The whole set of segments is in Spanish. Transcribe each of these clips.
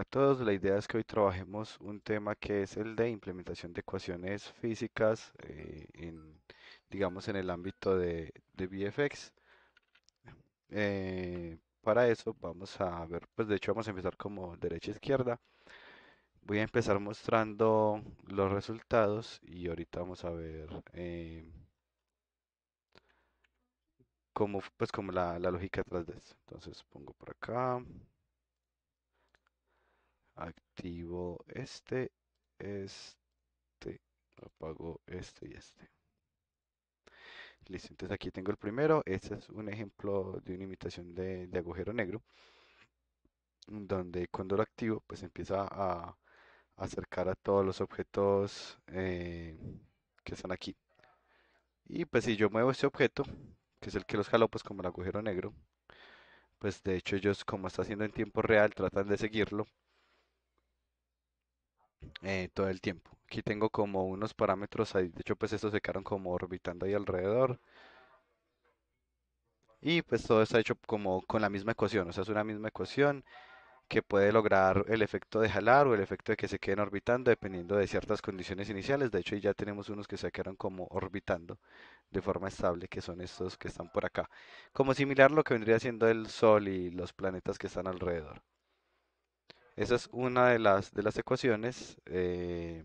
a todos. La idea es que hoy trabajemos un tema que es el de implementación de ecuaciones físicas eh, digamos, en el ámbito de, de VFX. Eh, para eso vamos a ver, pues de hecho vamos a empezar como derecha e izquierda. Voy a empezar mostrando los resultados y ahorita vamos a ver eh, cómo, pues como la, lógica atrás de eso. Entonces pongo por acá activo este, este, apago este y este. Listo, entonces aquí tengo el primero. Este es un ejemplo de una imitación de, agujero negro, donde cuando lo activo, pues empieza a acercar a todos los objetos eh, que están aquí. Y pues si yo muevo este objeto, que es el que los jaló, pues como el agujero negro, pues de hecho ellos como está haciendo en tiempo real, tratan de seguirlo eh, todo el tiempo. Aquí tengo como unos parámetros De hecho, pues estos se quedaron como orbitando ahí alrededor. Y pues todo está hecho como con la misma ecuación. O sea, es una misma ecuación que puede lograr el efecto de jalar o el efecto de que se queden orbitando dependiendo de ciertas condiciones iniciales. De hecho, ya tenemos unos que se quedaron como orbitando de forma estable, que son estos que están por acá. Como similar lo que vendría siendo el Sol y los planetas que están alrededor. Esa es una de las, de las ecuaciones. Eh,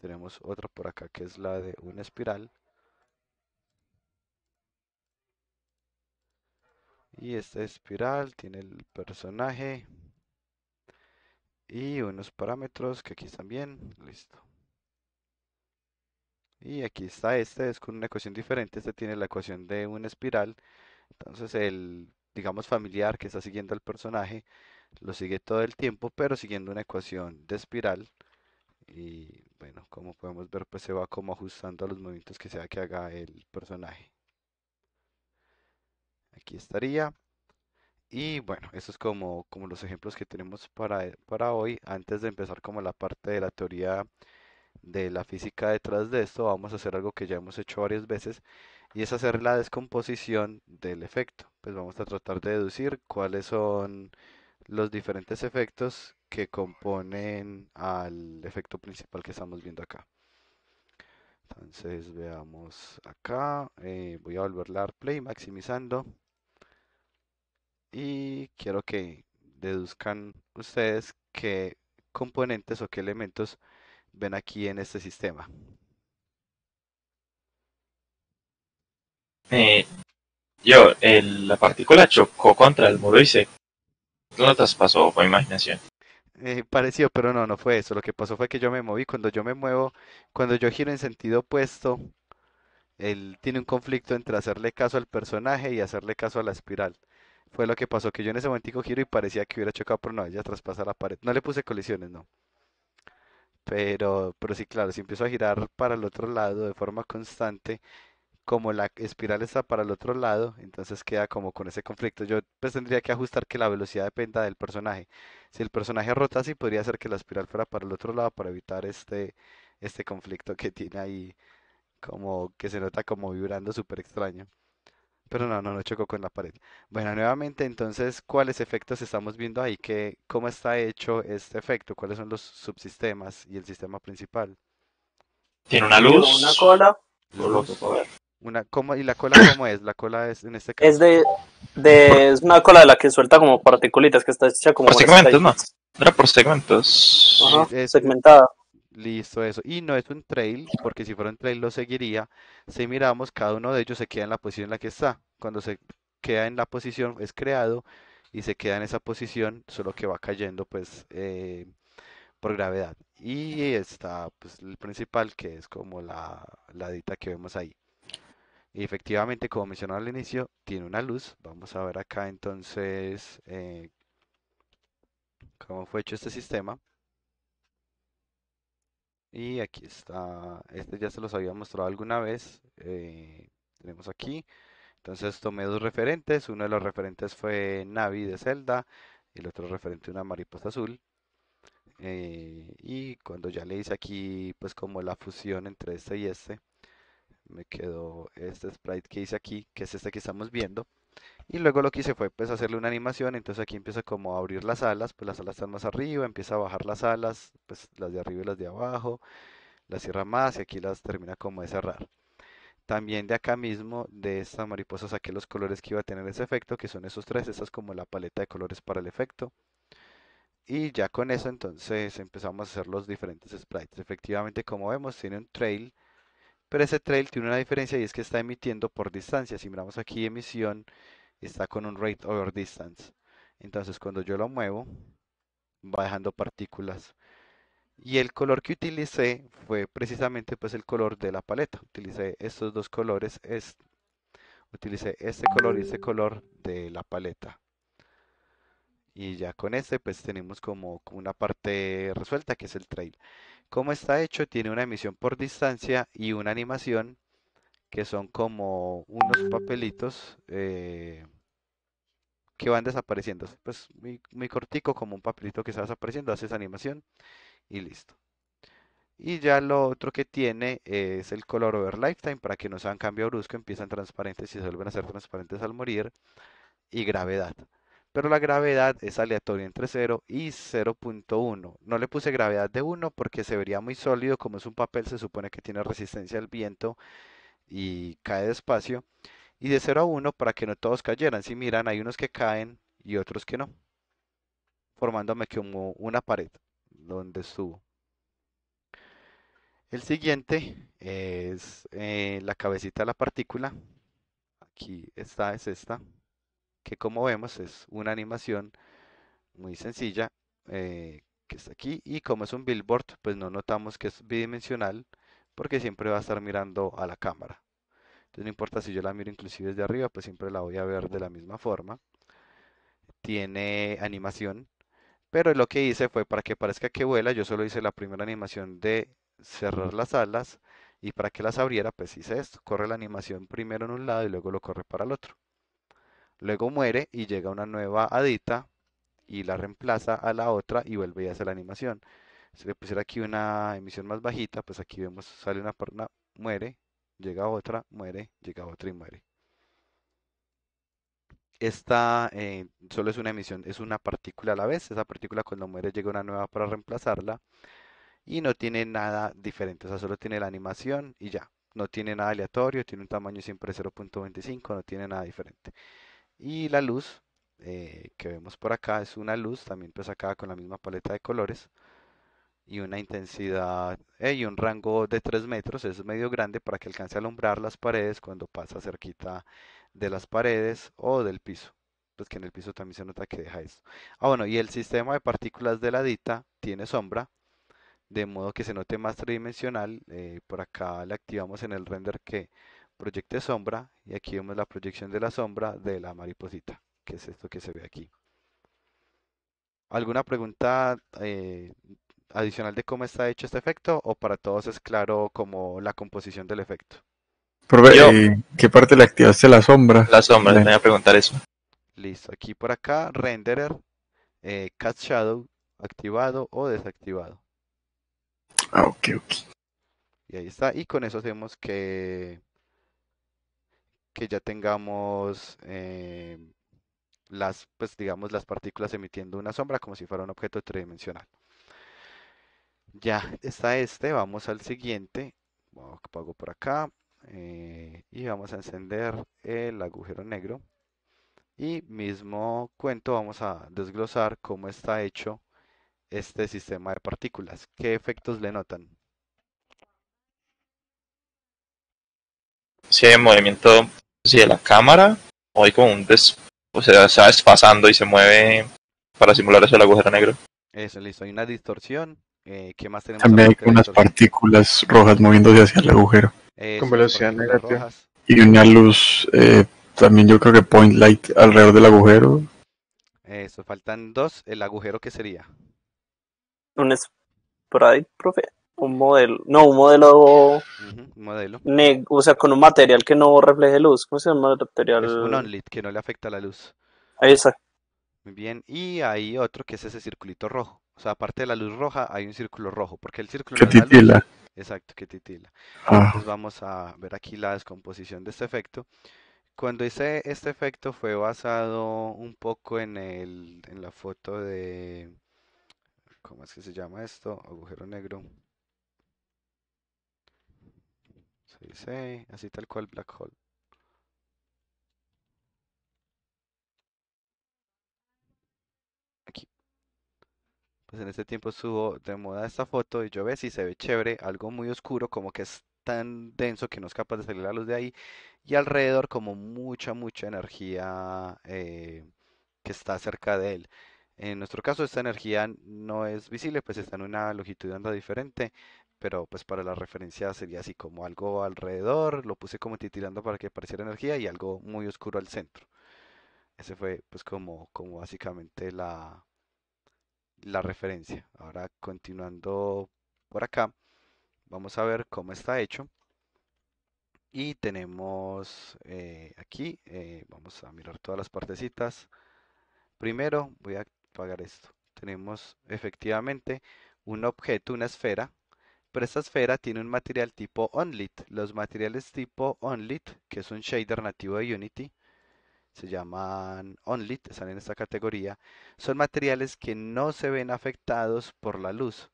tenemos otra por acá que es la de una espiral. Y esta espiral tiene el personaje y unos parámetros que aquí están bien. Listo. Y aquí está este, es con una ecuación diferente. Este tiene la ecuación de una espiral. Entonces el, digamos, familiar que está siguiendo al personaje lo sigue todo el tiempo, pero siguiendo una ecuación de espiral. Y bueno, como podemos ver, pues se va como ajustando a los movimientos que sea que haga el personaje. Aquí estaría. Y bueno, eso es como, como los ejemplos que tenemos para, eh, para hoy. Antes de empezar como la parte de la teoría de la física detrás de esto, vamos a hacer algo que ya hemos hecho varias veces y es hacer la descomposición del efecto. Pues vamos a tratar de deducir cuáles son los diferentes efectos que componen al efecto principal que estamos viendo acá. Entonces veamos acá, eh, voy a volver a play maximizando y quiero que deduzcan ustedes qué componentes o qué elementos ven aquí en este sistema. Eh, yo, la partícula chocó contra el muro y se ¿No traspasó? Fue imaginación. Eh, pero no, no fue eso. Lo que pasó fue que yo me moví. Cuando yo me muevo, cuando yo giro en sentido opuesto, él tiene un conflicto entre hacerle caso al personaje y hacerle caso a la espiral. Fue lo que pasó, que yo en ese momentico giro y parecía que hubiera chocado, una no, ella traspasa la pared. No le puse colisiones, no. Pero, pero sí, claro, si empiezo a girar para el otro lado de forma constante, como la espiral está para el otro lado, entonces queda como con ese conflicto. Yo pues tendría que ajustar que la velocidad dependa del personaje. Si el personaje rota así, podría ser que la espiral fuera para el otro lado para evitar este, este conflicto que tiene ahí, como que se nota como vibrando súper extraño. Pero no, no, no chocó con la pared. Bueno, nuevamente entonces, ¿cuáles efectos estamos viendo ahí? ¿Cómo está hecho este efecto? ¿Cuáles son los subsistemas y el sistema principal? Tiene una luz. Una cola. ver. Una, ¿Y la cola cómo es? La cola es en este caso. Es de, de es una cola de la que suelta como particulitas, que está hecha como. Por segmentos, ¿no? por segmentos. segmentada. Listo, eso. Y no es un trail, porque si fuera un trail lo seguiría. Si miramos, cada uno de ellos se queda en la posición en la que está. Cuando se queda en la posición, es creado y se queda en esa posición, solo que va cayendo, pues. Eh, por gravedad. Y está pues, el principal, que es como la, la dita que vemos ahí. Y efectivamente, como mencionaba al inicio, tiene una luz. Vamos a ver acá entonces eh, cómo fue hecho este sistema. Y aquí está, este ya se los había mostrado alguna vez. Eh, tenemos aquí. Entonces tomé dos referentes. Uno de los referentes fue Navi de Zelda y el otro referente una mariposa azul. Eh, y cuando ya le hice aquí pues como la fusión entre este y este me quedó este sprite que hice aquí, que es este que estamos viendo. Y luego lo que hice fue pues hacerle una animación, entonces aquí empieza como a abrir las alas, pues las alas están más arriba, empieza a bajar las alas, pues las de arriba y las de abajo, las cierra más y aquí las termina como de cerrar. También de acá mismo, de esta mariposa, saqué los colores que iba a tener ese efecto, que son esos tres. Esta es como la paleta de colores para el efecto. Y ya con eso entonces empezamos a hacer los diferentes sprites. Efectivamente, como vemos, tiene un trail pero ese trail tiene una diferencia y es que está emitiendo por distancia. Si miramos aquí emisión, está con un rate over distance. Entonces cuando yo lo muevo, va dejando partículas. Y el color que utilicé fue precisamente pues el color de la paleta. Utilicé estos dos colores, es, utilicé este color y este color de la paleta y ya con este pues tenemos como una parte resuelta que es el trail. Como está hecho, tiene una emisión por distancia y una animación que son como unos papelitos eh, que van desapareciendo. Pues muy, cortico, como un papelito que va desapareciendo, hace esa animación y listo. Y ya lo otro que tiene es el color over lifetime para que no sean cambio brusco, empiezan transparentes y se vuelven a ser transparentes al morir. Y gravedad pero la gravedad es aleatoria entre 0 y 0.1. No le puse gravedad de 1 porque se vería muy sólido, como es un papel, se supone que tiene resistencia al viento y cae despacio. Y de 0 a 1 para que no todos cayeran. Si miran, hay unos que caen y otros que no, formándome como una pared donde estuvo. El siguiente es eh, la cabecita de la partícula. Aquí está, es esta que como vemos es una animación muy sencilla eh, que está aquí y como es un billboard pues no notamos que es bidimensional porque siempre va a estar mirando a la cámara entonces no importa si yo la miro inclusive desde arriba pues siempre la voy a ver de la misma forma tiene animación pero lo que hice fue para que parezca que vuela yo solo hice la primera animación de cerrar las alas y para que las abriera pues hice esto corre la animación primero en un lado y luego lo corre para el otro Luego muere y llega una nueva adita y la reemplaza a la otra y vuelve a hacer la animación. Si le pusiera aquí una emisión más bajita, pues aquí vemos sale una persona, muere, llega otra, muere, llega otra y muere. Esta eh, solo es una emisión, es una partícula a la vez. Esa partícula cuando muere llega una nueva para reemplazarla y no tiene nada diferente, o sea, solo tiene la animación y ya. No tiene nada aleatorio, tiene un tamaño siempre 0.25, no tiene nada diferente. Y la luz eh, que vemos por acá es una luz también pues acá con la misma paleta de colores y una intensidad y un rango de 3 metros, es medio grande para que alcance a alumbrar las paredes cuando pasa cerquita de las paredes o del piso. Pues que en el piso también se nota que deja esto. Ah, bueno, y el sistema de partículas de la DITA tiene sombra, de modo que se note más tridimensional. Eh, por acá le activamos en el render que proyecte sombra y aquí vemos la proyección de la sombra de la mariposita, que es esto que se ve aquí. ¿Alguna pregunta eh, adicional de cómo está hecho este efecto o para todos es claro como la composición del efecto? Eh, ¿qué parte le activaste la sombra? La sombra, le voy a preguntar eso. Listo, aquí por acá, renderer, eh, shadow, activado o desactivado. Ah, ok, ok. Y ahí está, y con eso hacemos que que ya tengamos em, las, pues, digamos, las partículas emitiendo una sombra como si fuera un objeto tridimensional. Ya está este, vamos al siguiente, Pago por acá eh, y vamos a encender el agujero negro y mismo cuento vamos a desglosar cómo está hecho este sistema de partículas, qué efectos le notan. Sí, movimiento si de la cámara o hay como un des... o sea, se va desfasando y se mueve para simular eso del agujero negro. Eso, listo. Hay una distorsión. Eh, más tenemos? También hay unas partículas rojas moviéndose hacia el agujero. con velocidad negativa. Y una luz, eh, también yo creo que point light alrededor del agujero. Eso, faltan dos. ¿El agujero qué sería? Un ahí, profe un modelo, no, un modelo, modelo. o sea, con un material que no refleje luz. ¿Cómo se llama el material? Es un onlit que no le afecta la luz. Ahí está. Muy bien, y hay otro que es ese circulito rojo. O sea, aparte de la luz roja, hay un círculo rojo, porque el círculo... Que titila. Exacto, que titila. Ah. vamos a ver aquí la descomposición de este efecto. Cuando hice este efecto fue basado un poco en, el, en la foto de... ¿Cómo es que se llama esto? Agujero negro. así tal cual black hole. Aquí. Pues en este tiempo subo de moda esta foto y yo ve si se ve chévere, algo muy oscuro como que es tan denso que no es capaz de salir la luz de ahí y alrededor como mucha mucha energía eh, que está cerca de él. En nuestro caso esta energía no es visible, pues está en una longitud de onda diferente, pero pues para la referencia sería así como algo alrededor, lo puse como titilando para que pareciera energía y algo muy oscuro al centro. Ese fue pues como, como básicamente la, la referencia. Ahora continuando por acá, vamos a ver cómo está hecho. Y tenemos eh, aquí, eh, vamos a mirar todas las partecitas. Primero voy a apagar esto. Tenemos efectivamente un objeto, una esfera pero esta esfera tiene un material tipo OnLit. Los materiales tipo OnLit, que es un shader nativo de Unity, se llaman OnLit, están en esta categoría, son materiales que no se ven afectados por la luz.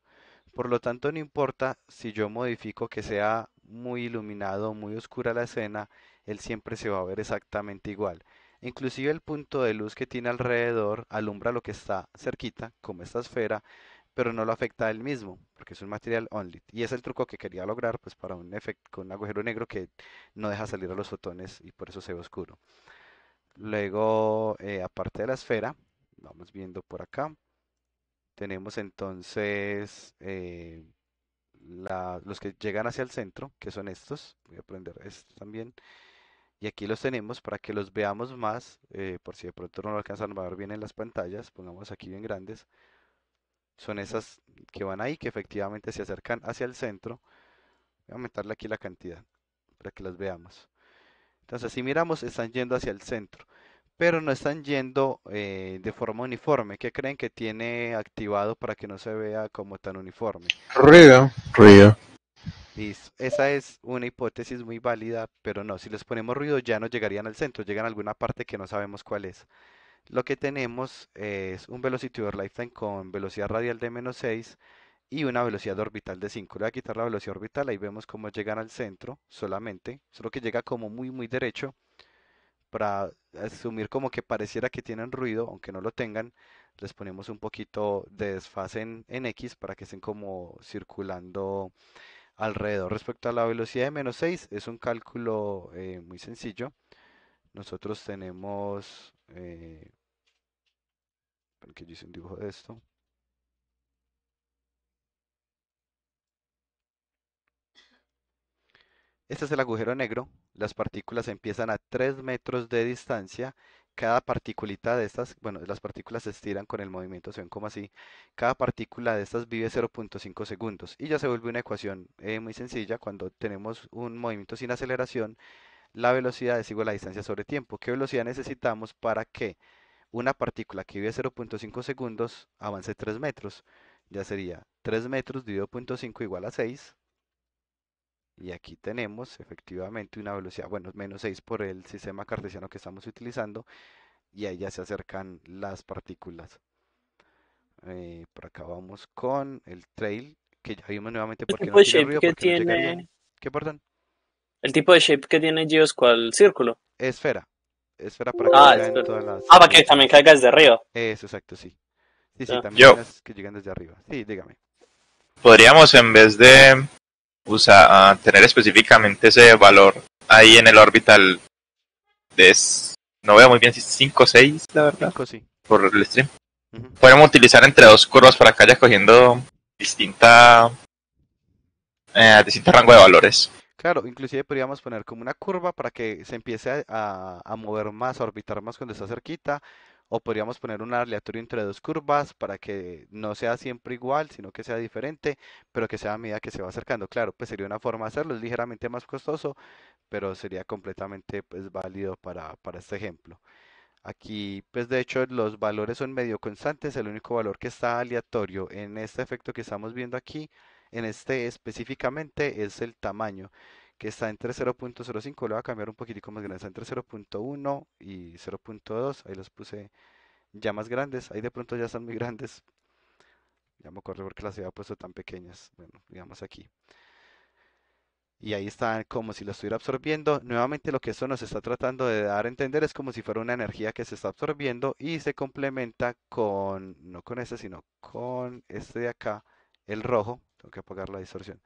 Por lo tanto, no importa si yo modifico que sea muy iluminado o muy oscura la escena, él siempre se va a ver exactamente igual. Inclusive el punto de luz que tiene alrededor alumbra lo que está cerquita, como esta esfera, pero no lo afecta a él mismo, porque es un material only. Y es el truco que quería lograr pues, para un efecto con un agujero negro que no deja salir a los fotones y por eso se ve oscuro. Luego, eh, aparte de la esfera, vamos viendo por acá, tenemos entonces eh, los que llegan hacia el centro, que son estos, voy a prender estos también, y aquí los tenemos para que los veamos más, eh, por si de pronto no lo alcanzan a ver bien en las pantallas, pongamos aquí bien grandes, son esas que van ahí, que efectivamente se acercan hacia el centro. Voy a aumentarle aquí la cantidad para que las veamos. Entonces, si miramos, están yendo hacia el centro, pero no están yendo eh, de forma uniforme. ¿Qué creen que tiene activado para que no se vea como tan uniforme? Ruido. Ruido. Esa es una hipótesis muy válida, pero no. Si les ponemos ruido, ya no llegarían al centro, llegan a alguna parte que no sabemos cuál es lo que tenemos es un velocity over lifetime con velocidad radial de menos 6 y una velocidad orbital de 5. Le voy a quitar la velocidad orbital, ahí vemos cómo llegan al centro solamente, solo que llega como muy muy derecho para asumir como que pareciera que tienen ruido, aunque no lo tengan, les ponemos un poquito de desfase en, X para que estén como circulando alrededor. Respecto a la velocidad de menos 6, es un cálculo eh, muy sencillo. Nosotros tenemos eh, esto. Este es el agujero negro. Las partículas empiezan a 3 metros de distancia. Cada partículita de estas, bueno, las partículas se estiran con el movimiento, se ven como así. Cada partícula de estas vive 0.5 segundos. Y ya se vuelve una ecuación eh, muy sencilla. Cuando tenemos un movimiento sin aceleración, la velocidad es igual a la distancia sobre tiempo. ¿Qué velocidad necesitamos para que una partícula que vive 0.5 segundos avance 3 metros? Ya sería 3 metros dividido 0.5 igual a 6. Y aquí tenemos efectivamente una velocidad, bueno, menos 6 por el sistema cartesiano que estamos utilizando. Y ahí ya se acercan las partículas. Eh, por acá vamos con el trail, que ya vimos nuevamente este porque no tiene ¿Qué, el tipo de shape que tiene Gio es cuál círculo. Esfera. Esfera para ah, que ah, las. Ah, para que también caiga desde arriba. Eso, exacto, sí. Ah. Yo. que desde arriba. Sí, dígame. Podríamos en vez de usar, ah, tener específicamente ese valor ahí en el orbital de no veo muy bien si es 5 o 6, la verdad. Por el stream. utilizar entre dos curvas para que haya cogiendo distinta eh, distinto rango de valores. Claro, inclusive podríamos poner como una curva para que se empiece a, mover más, a orbitar más cuando está cerquita, o podríamos poner un aleatorio entre dos curvas para que no sea siempre igual, sino que sea diferente, pero que sea a medida que se va acercando. Claro, pues sería una forma de hacerlo, es ligeramente más costoso, pero sería completamente pues, válido para, para este ejemplo. Aquí, pues de hecho, los valores son medio constantes, el único valor que está aleatorio en este efecto que estamos viendo aquí en este específicamente es el tamaño que está entre 0.05, lo voy a cambiar un poquitico más grande, está entre 0.1 y 0.2, ahí los puse ya más grandes, ahí de pronto ya están muy grandes, ya me acuerdo porque las había puesto tan pequeñas, bueno, digamos aquí. Y ahí están como si lo estuviera absorbiendo. Nuevamente lo que eso nos está tratando de dar a entender es como si fuera una energía que se está absorbiendo y se complementa con, no con este, sino con este de acá, el rojo, que apagar la distorsión,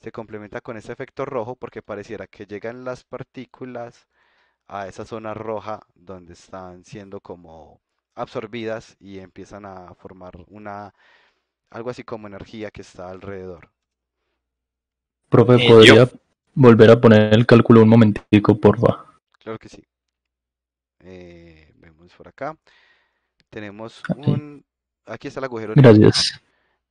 se complementa con ese efecto rojo porque pareciera que llegan las partículas a esa zona roja donde están siendo como absorbidas y empiezan a formar una algo así como energía que está alrededor. Profe, eh, ¿podría volver a poner el cálculo un momentico, porfa? Claro que sí. Eh, vemos por acá. Tenemos un... Aquí está el agujero. Gracias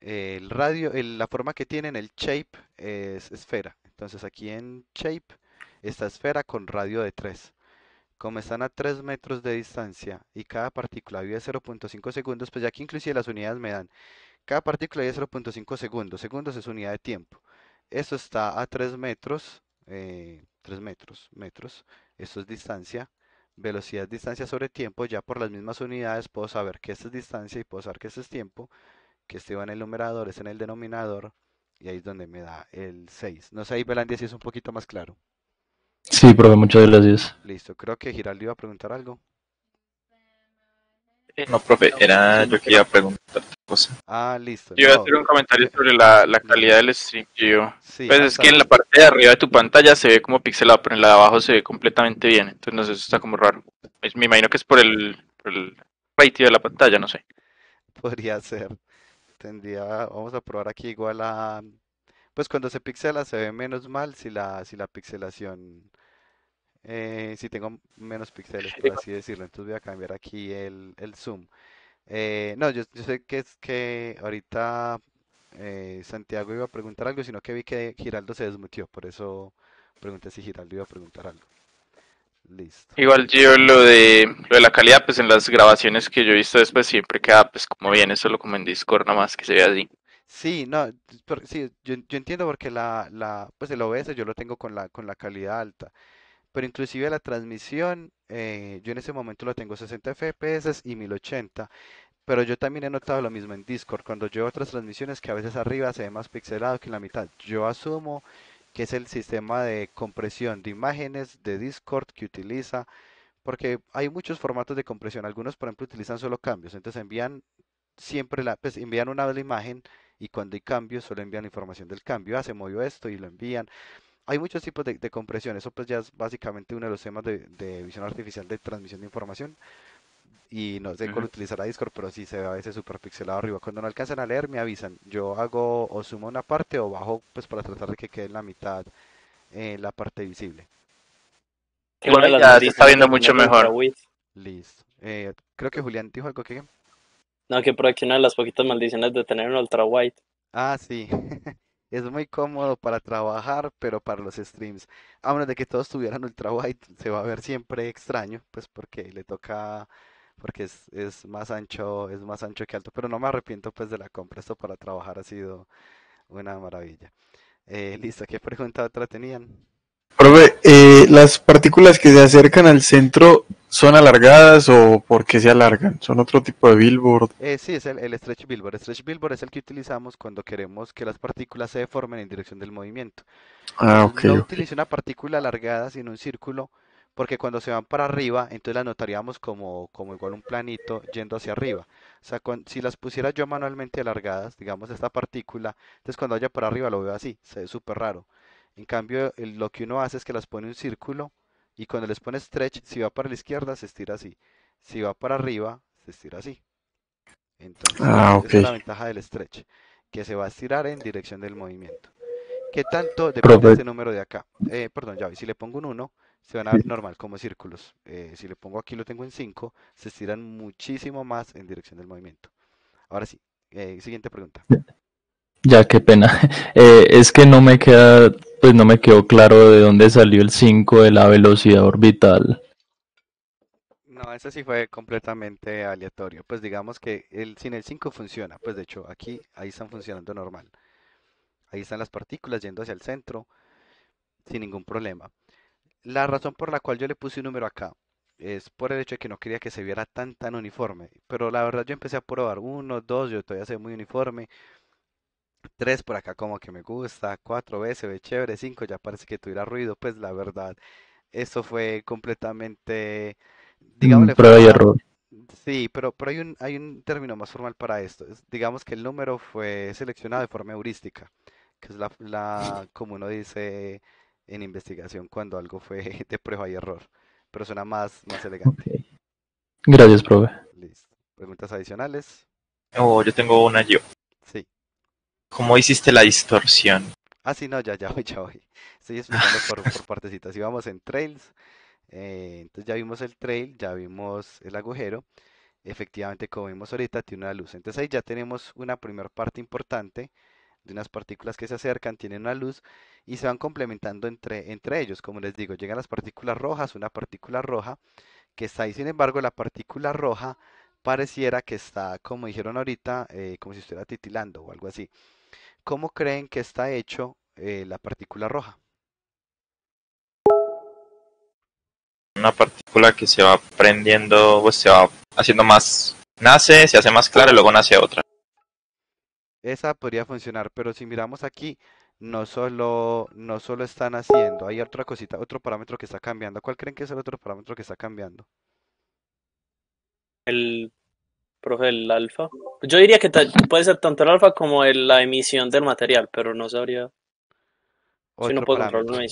el radio, la forma que tienen, el shape es esfera. Entonces aquí en shape esta esfera con radio de 3. Como están a 3 metros de distancia y cada partícula vive 0.5 segundos, pues ya aquí inclusive las unidades me dan. Cada partícula vive 0.5 segundos. Segundos es unidad de tiempo. Esto está a 3 metros, 3 eh, metros, metros. Esto es distancia. Velocidad, distancia sobre tiempo. Ya por las mismas unidades puedo saber que esta es distancia y puedo saber que este es tiempo que este va en el numerador, es en el denominador, y ahí es donde me da el 6. No sé, ahí Belandia si es un poquito más claro. Sí, profe, muchas gracias. Listo, creo que Giraldo iba a preguntar algo. No, profe, era yo que iba a preguntar cosa. Ah, listo. Yo iba a hacer un comentario sobre la, calidad del stream yo. pues ah, es que en la parte de arriba de tu pantalla se ve como pixelado, pero en la de abajo se ve completamente bien. Entonces, no sé, eso está como raro. Pues me imagino que es por el, por el ratio de la pantalla, no sé. Podría ser tendría, vamos a probar aquí igual a, pues cuando se pixela se ve menos mal si la, si la pixelación, eh, si tengo menos píxeles, por así decirlo. Entonces voy a cambiar aquí el, el zoom. Eh, no, yo, yo, sé que es que ahorita eh, Santiago iba a preguntar algo, sino que vi que Giraldo se desmutió, por eso pregunté si Giraldo iba a preguntar algo. Igual yo lo de, lo de la calidad, pues en las grabaciones que yo he visto después siempre queda pues como eso lo como en Discord nada más que se ve así. Sí, no, sí, yo, yo, entiendo porque la, la, pues el OBS yo lo tengo con la, con la calidad alta, pero inclusive la transmisión, eh, yo en ese momento lo tengo 60 FPS y 1080, pero yo también he notado lo mismo en Discord, cuando yo otras transmisiones que a veces arriba se ve más pixelado que en la mitad, yo asumo que es el sistema de compresión de imágenes de Discord que utiliza, porque hay muchos formatos de compresión. Algunos, por ejemplo, utilizan solo cambios, entonces envían siempre la, pues envían una vez la imagen y cuando hay cambios solo envían la información del cambio. Ah, se movió esto y lo envían. Hay muchos tipos de, compresión. Eso pues ya es básicamente uno de los temas de visión artificial de transmisión de información y no sé cómo utilizar a Discord, pero sí se ve a veces super pixelado arriba. Cuando no alcanzan a leer, me avisan. Yo hago o sumo una parte o bajo, pues para tratar de que quede en la mitad eh, la parte visible. bueno, la está viendo mucho mejor. Listo. Eh, creo que Julián dijo algo que. No, que por aquí una de las poquitas maldiciones de tener un ultra white. Ah, sí. es muy cómodo para trabajar, pero para los streams, a menos de que todos tuvieran ultra white se va a ver siempre extraño, pues porque le toca porque es, más ancho, es más ancho que alto, pero no me arrepiento pues de la compra, esto para trabajar ha sido una maravilla. Eh, listo, ¿qué pregunta otra tenían? Profe, eh, ¿las partículas que se acercan al centro son alargadas o por qué se alargan? ¿Son otro tipo de billboard? Eh, sí, es el, stretch billboard. stretch billboard es el que utilizamos cuando queremos que las partículas se deformen en dirección del movimiento. Ah, no una partícula alargada, sino un círculo porque cuando se van para arriba, entonces las notaríamos como, como igual un planito yendo hacia arriba. O sea, si las pusiera yo manualmente alargadas, digamos esta partícula, entonces cuando vaya para arriba lo veo así, se ve súper raro. En cambio, lo que uno hace es que las pone un círculo y cuando les pone stretch, si va para la izquierda, se estira así. Si va para arriba, se estira así. Entonces, ah, esa es la ventaja del stretch, que se va a estirar en dirección del movimiento. ¿Qué tanto depende de este número de acá? Eh, perdón, Javi, si le pongo un 1, se van a ver normal como círculos. Eh, si le pongo aquí, lo tengo en 5, se estiran muchísimo más en dirección del movimiento. Ahora sí, eh, siguiente pregunta. Ya, qué pena. Eh, es que no me queda, pues no me quedó claro de dónde salió el 5 de la velocidad orbital. No, ese sí fue completamente aleatorio. Pues digamos que el, sin el 5 funciona. Pues de hecho, aquí, ahí están funcionando normal. Ahí están las partículas yendo hacia el centro sin ningún problema. La razón por la cual yo le puse un número acá es por el hecho de que no quería que se viera tan tan uniforme. Pero la verdad yo empecé a probar uno, dos, yo todavía ve muy uniforme. Tres por acá como que me gusta, cuatro veces ve chévere, cinco ya parece que tuviera ruido, pues la verdad, eso fue completamente, mm, digamos, prueba y error. Sí, pero, pero hay un, hay un término más formal para esto. digamos que el número fue seleccionado de forma heurística, que es la, la como uno dice, en investigación cuando algo fue de prueba y error. Pero suena más, más elegante. Gracias, profe. Listo. ¿Preguntas adicionales? Oh, yo tengo una yo. Sí. ¿Cómo hiciste la distorsión? Ah, sí, no, ya, ya voy, ya voy. Estoy explicando por, por partecitas. vamos en trails. Eh, entonces ya vimos el trail, ya vimos el agujero. Efectivamente, como vimos ahorita, tiene una luz. Entonces ahí ya tenemos una primera parte importante de unas partículas que se acercan, tienen una luz y se van complementando entre, entre ellos. Como les digo, llegan las partículas rojas, una partícula roja que está ahí, sin embargo, la partícula roja pareciera que está, como dijeron ahorita, eh, como si estuviera titilando o algo así. ¿Cómo creen que está hecho eh, la partícula roja? Una partícula que se va prendiendo, pues se va haciendo más, nace, se hace más clara y luego nace otra. Esa podría funcionar, pero si miramos aquí, no solo, no solo están haciendo, hay otra cosita, otro parámetro que está cambiando. ¿Cuál creen que es el otro parámetro que está cambiando? El, profe, el alfa. Yo diría que puede ser tanto el alfa como la emisión del material, pero no sabría si no puedo controlar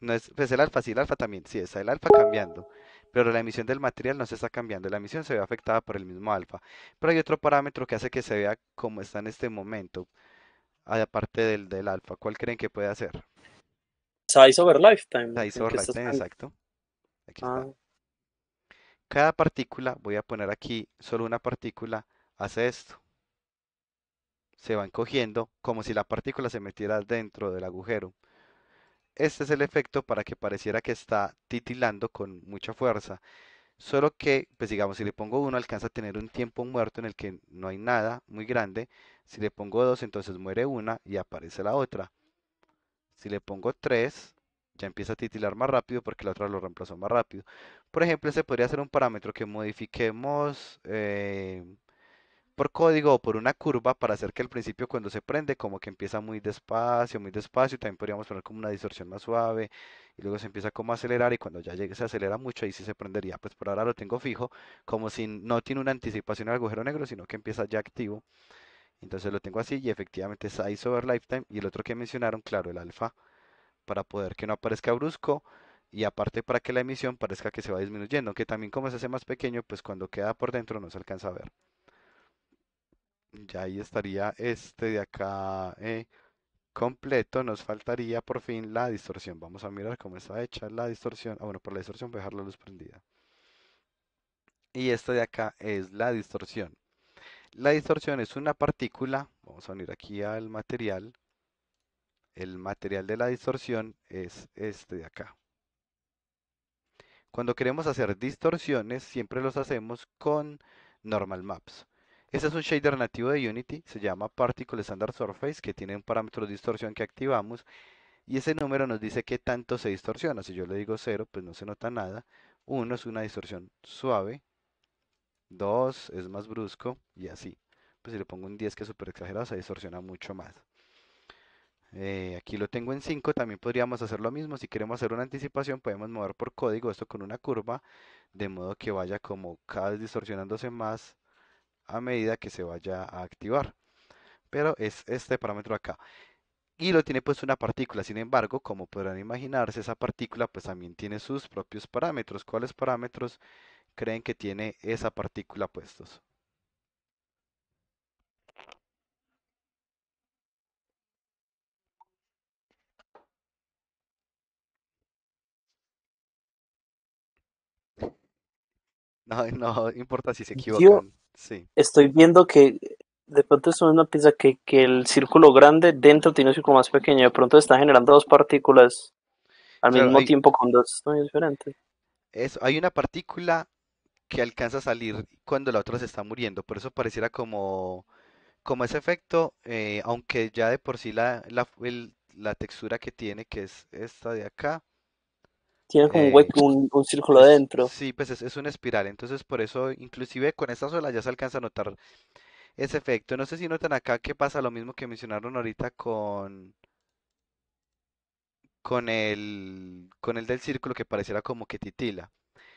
No es, pues el alfa, sí, el alfa también, sí, está el alfa cambiando pero la emisión del material no se está cambiando, la emisión se ve afectada por el mismo alfa. Pero hay otro parámetro que hace que se vea como está en este momento, aparte del, alfa. ¿Cuál creen que puede hacer? Size over lifetime. Size over lifetime, exacto. Aquí está. Ah. Cada partícula, voy a poner aquí solo una partícula, hace esto. Se va encogiendo como si la partícula se metiera dentro del agujero. Este es el efecto para que pareciera que está titilando con mucha fuerza. Solo que, pues digamos, si le pongo 1 alcanza a tener un tiempo muerto en el que no hay nada muy grande. Si le pongo 2, entonces muere una y aparece la otra. Si le pongo 3, ya empieza a titilar más rápido porque la otra lo reemplazó más rápido. Por ejemplo, ese podría ser un parámetro que modifiquemos... Eh, por código o por una curva para hacer que al principio cuando se prende como que empieza muy despacio, muy despacio, también podríamos poner como una distorsión más suave y luego se empieza como a acelerar y cuando ya llegue se acelera mucho ahí sí se prendería, pues por ahora lo tengo fijo, como si no tiene una anticipación al agujero negro, sino que empieza ya activo. Entonces lo tengo así y efectivamente es over Lifetime y el otro que mencionaron, claro, el alfa, para poder que no aparezca brusco y aparte para que la emisión parezca que se va disminuyendo, que también como se hace más pequeño, pues cuando queda por dentro no se alcanza a ver. Ya ahí estaría este de acá eh, completo. Nos faltaría por fin la distorsión. Vamos a mirar cómo está hecha la distorsión. Ah, bueno, por la distorsión voy a dejar la luz prendida. Y esta de acá es la distorsión. La distorsión es una partícula. Vamos a unir aquí al material. El material de la distorsión es este de acá. Cuando queremos hacer distorsiones, siempre los hacemos con normal maps. Este es un shader nativo de Unity, se llama Particle Standard Surface, que tiene un parámetro de distorsión que activamos y ese número nos dice qué tanto se distorsiona. Si yo le digo 0, pues no se nota nada. 1 es una distorsión suave, 2 es más brusco y así. Pues si le pongo un 10 que es súper exagerado, se distorsiona mucho más. Eh, aquí lo tengo en 5, también podríamos hacer lo mismo. Si queremos hacer una anticipación, podemos mover por código esto con una curva, de modo que vaya como cada vez distorsionándose más a medida que se vaya a activar. Pero es este parámetro acá. Y lo tiene pues una partícula. Sin embargo, como podrán imaginarse, esa partícula pues también tiene sus propios parámetros. ¿Cuáles parámetros creen que tiene esa partícula puestos? No, no importa si se equivocan. Estoy viendo que de pronto es una pieza que, el círculo grande dentro tiene un círculo más pequeño. De pronto está generando dos partículas al mismo tiempo con dos tamaños diferentes. Eso, hay una partícula que alcanza a salir cuando la otra se está muriendo. Por eso pareciera como, como ese efecto, eh, aunque ya de por sí la, la textura que tiene, que es esta de acá, tiene como un eh, hueco, un, círculo adentro. Sí, pues es, una espiral, entonces por eso inclusive con esta sola ya se alcanza a notar ese efecto. No sé si notan acá que pasa lo mismo que mencionaron ahorita con con el con el del círculo que pareciera como que titila.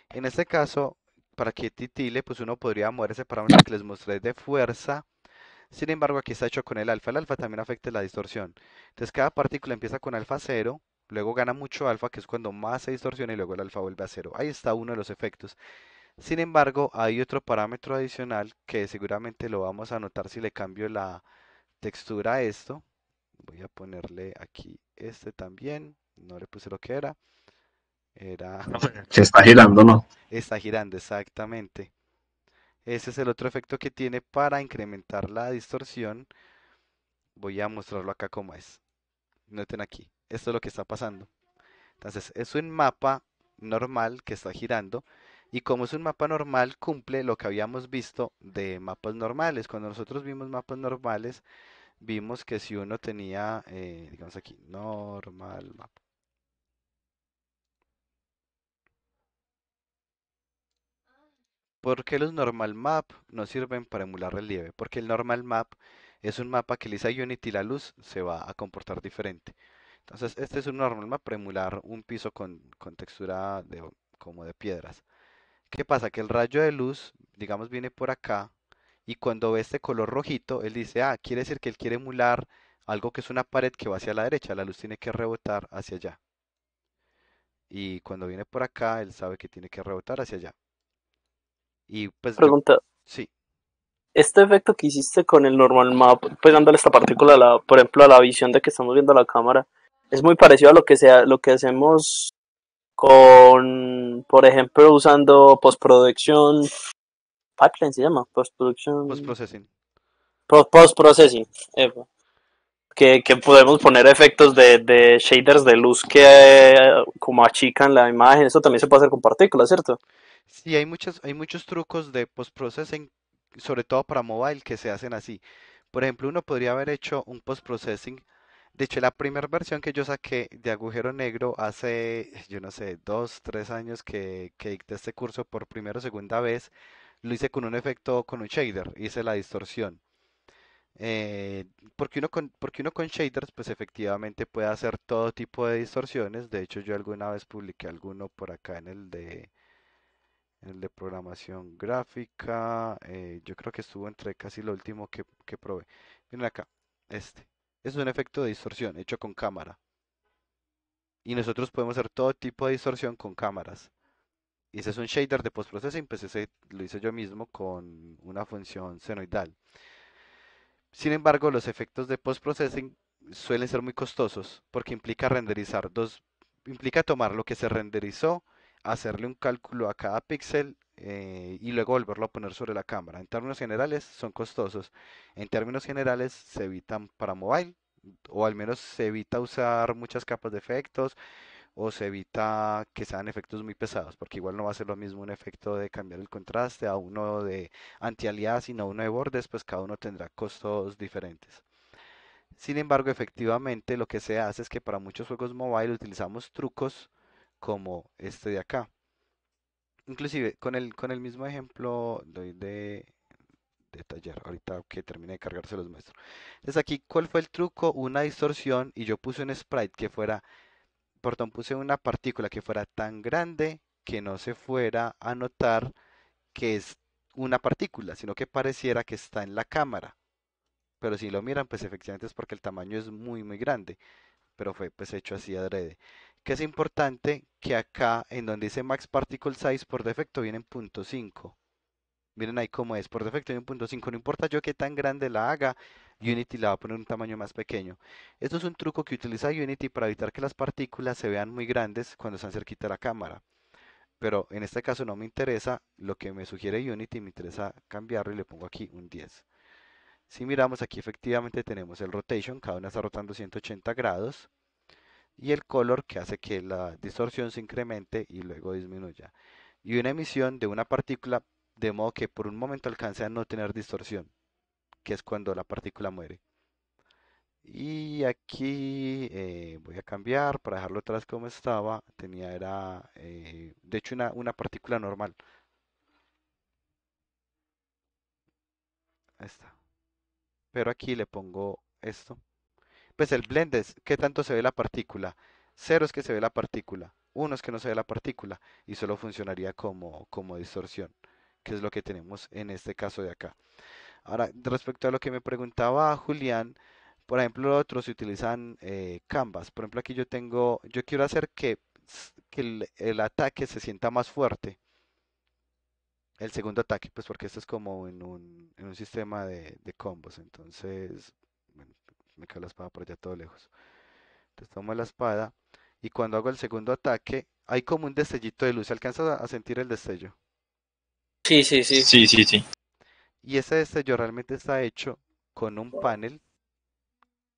En este caso, para que titile, pues uno podría moverse para parámetro que les mostré de fuerza. Sin embargo, aquí está hecho con el alfa. El alfa también afecta la distorsión. Entonces, cada partícula empieza con alfa cero. Luego gana mucho alfa, que es cuando más se distorsiona y luego el alfa vuelve a cero. Ahí está uno de los efectos. Sin embargo, hay otro parámetro adicional que seguramente lo vamos a notar si le cambio la textura a esto. Voy a ponerle aquí este también. No le puse lo que era. Era... Se está girando, ¿no? Está girando, exactamente. Ese es el otro efecto que tiene para incrementar la distorsión. Voy a mostrarlo acá como es. Noten aquí esto es lo que está pasando. Entonces, es un mapa normal que está girando. Y como es un mapa normal, cumple lo que habíamos visto de mapas normales. Cuando nosotros vimos mapas normales, vimos que si uno tenía, eh, digamos aquí, normal map ¿Por qué los normal map no sirven para emular relieve? Porque el normal map es un mapa que a Unity la luz se va a comportar diferente. Entonces, este es un normal map para emular un piso con, textura como de piedras. ¿Qué pasa? Que el rayo de luz, digamos, viene por acá y cuando ve este color rojito, él dice, ah, quiere decir que él quiere emular algo que es una pared que va hacia la derecha, la luz tiene que rebotar hacia allá. Y cuando viene por acá, él sabe que tiene que rebotar hacia allá. Y pues... Pregunta. sí. Este efecto que hiciste con el normal map, pegándole pues, esta partícula, por ejemplo, a la visión de que estamos viendo la cámara, es muy parecido a lo que sea, lo que hacemos con, por ejemplo, usando postproducción, pipeline se llama, postproducción, postprocessing, postprocessing, -post que, que podemos poner efectos de, shaders de luz que como achican la imagen, eso también se puede hacer con partículas, ¿cierto? Sí, hay muchos, hay muchos trucos de postprocessing, sobre todo para mobile, que se hacen así. Por ejemplo, uno podría haber hecho un postprocessing de hecho, la primera versión que yo saqué de Agujero Negro hace, yo no sé, dos, tres años que, que dicté este curso por primera o segunda vez, lo hice con un efecto, con un shader, hice la distorsión. Eh, porque, uno con, porque uno con shaders, pues efectivamente puede hacer todo tipo de distorsiones. De hecho, yo alguna vez publiqué alguno por acá en el de, el de programación gráfica. Eh, yo creo que estuvo entre casi lo último que, que probé. Miren acá, este es un efecto de distorsión hecho con cámara. Y nosotros podemos hacer todo tipo de distorsión con cámaras. Y ese es un shader de post-processing, pues ese lo hice yo mismo con una función senoidal. Sin embargo, los efectos de post-processing suelen ser muy costosos porque implica renderizar dos, implica tomar lo que se renderizó, hacerle un cálculo a cada píxel eh, y luego volverlo a poner sobre la cámara. En términos generales son costosos. En términos generales se evitan para mobile o al menos se evita usar muchas capas de efectos o se evita que sean efectos muy pesados, porque igual no va a ser lo mismo un efecto de cambiar el contraste a uno de antialiasing a uno de bordes, pues cada uno tendrá costos diferentes. Sin embargo, efectivamente lo que se hace es que para muchos juegos mobile utilizamos trucos como este de acá. Inclusive, con el, con el mismo ejemplo doy de, taller, ahorita que termine de cargarse los muestro. Entonces aquí, ¿cuál fue el truco? Una distorsión y yo puse un sprite que fuera, perdón, puse una partícula que fuera tan grande que no se fuera a notar que es una partícula, sino que pareciera que está en la cámara. Pero si lo miran, pues efectivamente es porque el tamaño es muy, muy grande. Pero fue pues hecho así adrede que es importante que acá en donde dice max particle size por defecto viene en punto 5. Miren ahí cómo es, por defecto viene en punto 5, no importa yo qué tan grande la haga, Unity la va a poner un tamaño más pequeño. Esto es un truco que utiliza Unity para evitar que las partículas se vean muy grandes cuando están cerquita de la cámara. Pero en este caso no me interesa lo que me sugiere Unity, me interesa cambiarlo y le pongo aquí un 10. Si miramos aquí efectivamente tenemos el rotation, cada una está rotando 180 grados y el color que hace que la distorsión se incremente y luego disminuya. Y una emisión de una partícula de modo que por un momento alcance a no tener distorsión, que es cuando la partícula muere. Y aquí eh, voy a cambiar para dejarlo atrás como estaba. Tenía, era, eh, de hecho, una, una partícula normal. Ahí está. Pero aquí le pongo esto. Pues, el blend es qué tanto se ve la partícula. Cero es que se ve la partícula. Uno es que no se ve la partícula. Y solo funcionaría como, como distorsión, que es lo que tenemos en este caso de acá. Ahora, respecto a lo que me preguntaba Julián, por ejemplo, otros utilizan eh, canvas. Por ejemplo, aquí yo tengo, yo quiero hacer que, que el, ataque se sienta más fuerte. El segundo ataque, pues porque esto es como en un, sistema de combos. Entonces, me la espada por allá todo lejos. Entonces tomo la espada y cuando hago el segundo ataque, hay como un destellito de luz. ¿Alcanzas a sentir el destello? Sí, sí, sí. Sí, sí, sí. Y ese destello realmente está hecho con un panel.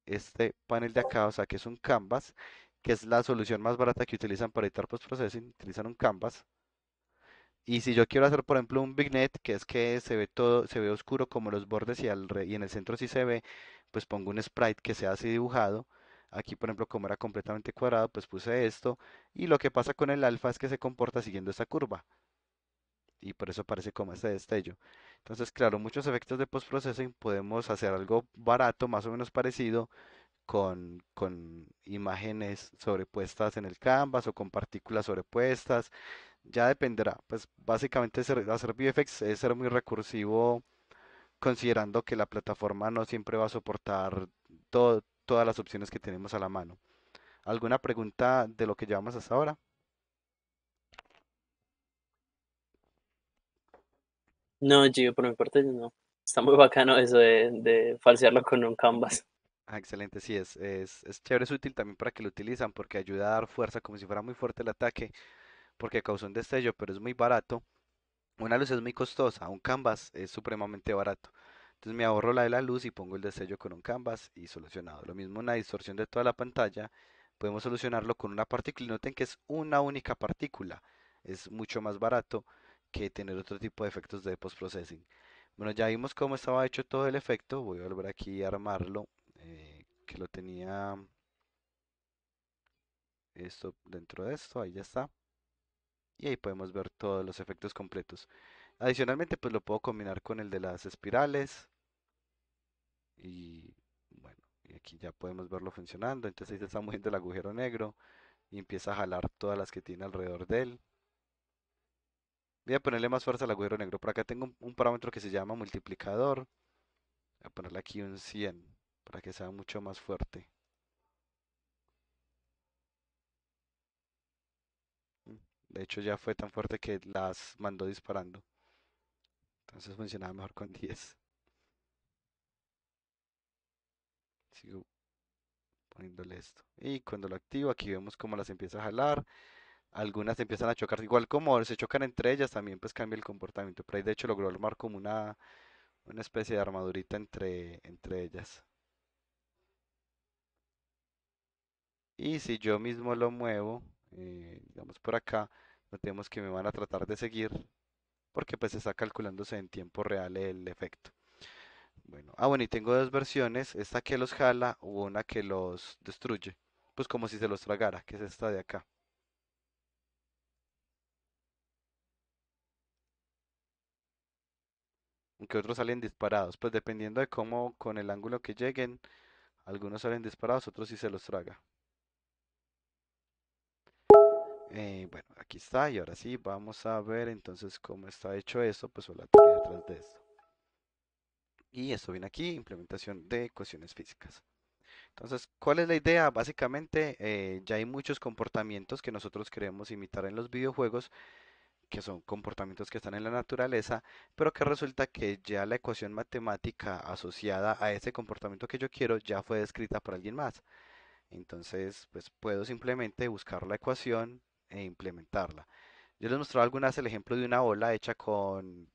Este panel de acá, o sea, que es un canvas, que es la solución más barata que utilizan para editar post-processing. Utilizan un canvas y si yo quiero hacer, por ejemplo, un big net, que es que se ve todo, se ve oscuro como los bordes y, y en el centro sí se ve, pues pongo un sprite que sea así dibujado. Aquí, por ejemplo, como era completamente cuadrado, pues puse esto. Y lo que pasa con el alfa es que se comporta siguiendo esta curva. Y por eso parece como este destello. Entonces, claro, muchos efectos de post-processing podemos hacer algo barato, más o menos parecido, con, con imágenes sobrepuestas en el canvas o con partículas sobrepuestas ya dependerá. Pues básicamente hacer VFX es ser muy recursivo considerando que la plataforma no siempre va a soportar todas las opciones que tenemos a la mano. ¿Alguna pregunta de lo que llevamos hasta ahora? No, Gio, por mi parte no. Está muy bacano eso de, falsearlo con un canvas. Ah, excelente, sí, es, es, es chévere, es útil también para que lo utilizan porque ayuda a dar fuerza como si fuera muy fuerte el ataque porque causó un destello, pero es muy barato. Una luz es muy costosa, un canvas es supremamente barato. Entonces me ahorro la de la luz y pongo el destello con un canvas y solucionado. Lo mismo una distorsión de toda la pantalla, podemos solucionarlo con una partícula. Y noten que es una única partícula, es mucho más barato que tener otro tipo de efectos de post-processing. Bueno, ya vimos cómo estaba hecho todo el efecto. Voy a volver aquí a armarlo, eh, que lo tenía esto dentro de esto, ahí ya está y ahí podemos ver todos los efectos completos. Adicionalmente pues lo puedo combinar con el de las espirales y bueno, y aquí ya podemos verlo funcionando, entonces ahí está moviendo el agujero negro y empieza a jalar todas las que tiene alrededor de él. Voy a ponerle más fuerza al agujero negro, por acá tengo un, un parámetro que se llama multiplicador, voy a ponerle aquí un 100 para que sea mucho más fuerte. De hecho, ya fue tan fuerte que las mandó disparando. Entonces funcionaba mejor con 10. Sigo poniéndole esto. Y cuando lo activo, aquí vemos cómo las empieza a jalar. Algunas empiezan a chocar. Igual como se chocan entre ellas, también pues cambia el comportamiento. Pero ahí de hecho logró armar como una, una especie de armadurita entre, entre ellas. Y si yo mismo lo muevo, eh, digamos por acá, notemos que me van a tratar de seguir porque pues está calculándose en tiempo real el efecto. Bueno, ah bueno, y tengo dos versiones, esta que los jala o una que los destruye, pues como si se los tragara, que es esta de acá. Aunque otros salen disparados, pues dependiendo de cómo, con el ángulo que lleguen, algunos salen disparados, otros sí se los traga. Eh, bueno, aquí está y ahora sí, vamos a ver entonces cómo está hecho esto, pues la teoría detrás de esto. Y esto viene aquí, implementación de ecuaciones físicas. Entonces, ¿cuál es la idea? Básicamente, eh, ya hay muchos comportamientos que nosotros queremos imitar en los videojuegos, que son comportamientos que están en la naturaleza, pero que resulta que ya la ecuación matemática asociada a ese comportamiento que yo quiero ya fue descrita por alguien más. Entonces, pues puedo simplemente buscar la ecuación, e implementarla. Yo les mostré algunas el ejemplo de una ola hecha con,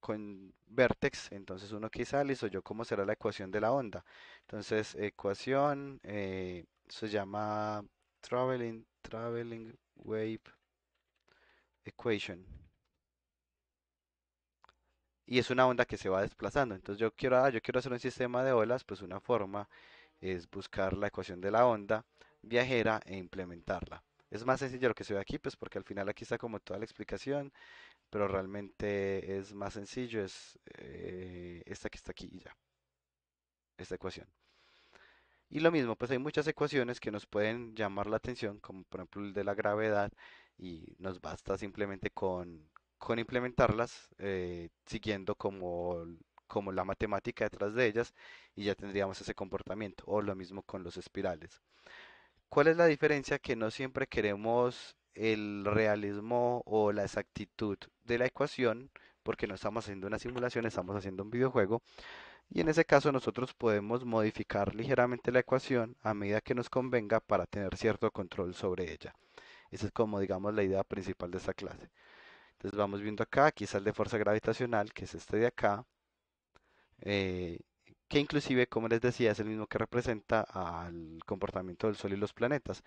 con vertex, entonces uno quizá le hizo yo cómo será la ecuación de la onda. Entonces, ecuación eh, se llama traveling, traveling wave equation. Y es una onda que se va desplazando. Entonces yo quiero, ah, yo quiero hacer un sistema de olas, pues una forma es buscar la ecuación de la onda viajera e implementarla. Es más sencillo lo que se ve aquí, pues porque al final aquí está como toda la explicación, pero realmente es más sencillo, es eh, esta que está aquí y ya, esta ecuación. Y lo mismo, pues hay muchas ecuaciones que nos pueden llamar la atención, como por ejemplo el de la gravedad, y nos basta simplemente con, implementarlas eh, siguiendo como, como la matemática detrás de ellas y ya tendríamos ese comportamiento, o lo mismo con los espirales. ¿Cuál es la diferencia que no siempre queremos el realismo o la exactitud de la ecuación? Porque no estamos haciendo una simulación, estamos haciendo un videojuego. Y en ese caso nosotros podemos modificar ligeramente la ecuación a medida que nos convenga para tener cierto control sobre ella. Esa es como digamos la idea principal de esta clase. Entonces vamos viendo acá, aquí está el de fuerza gravitacional, que es este de acá. Eh, que inclusive, como les decía, es el mismo que representa al comportamiento del Sol y los planetas.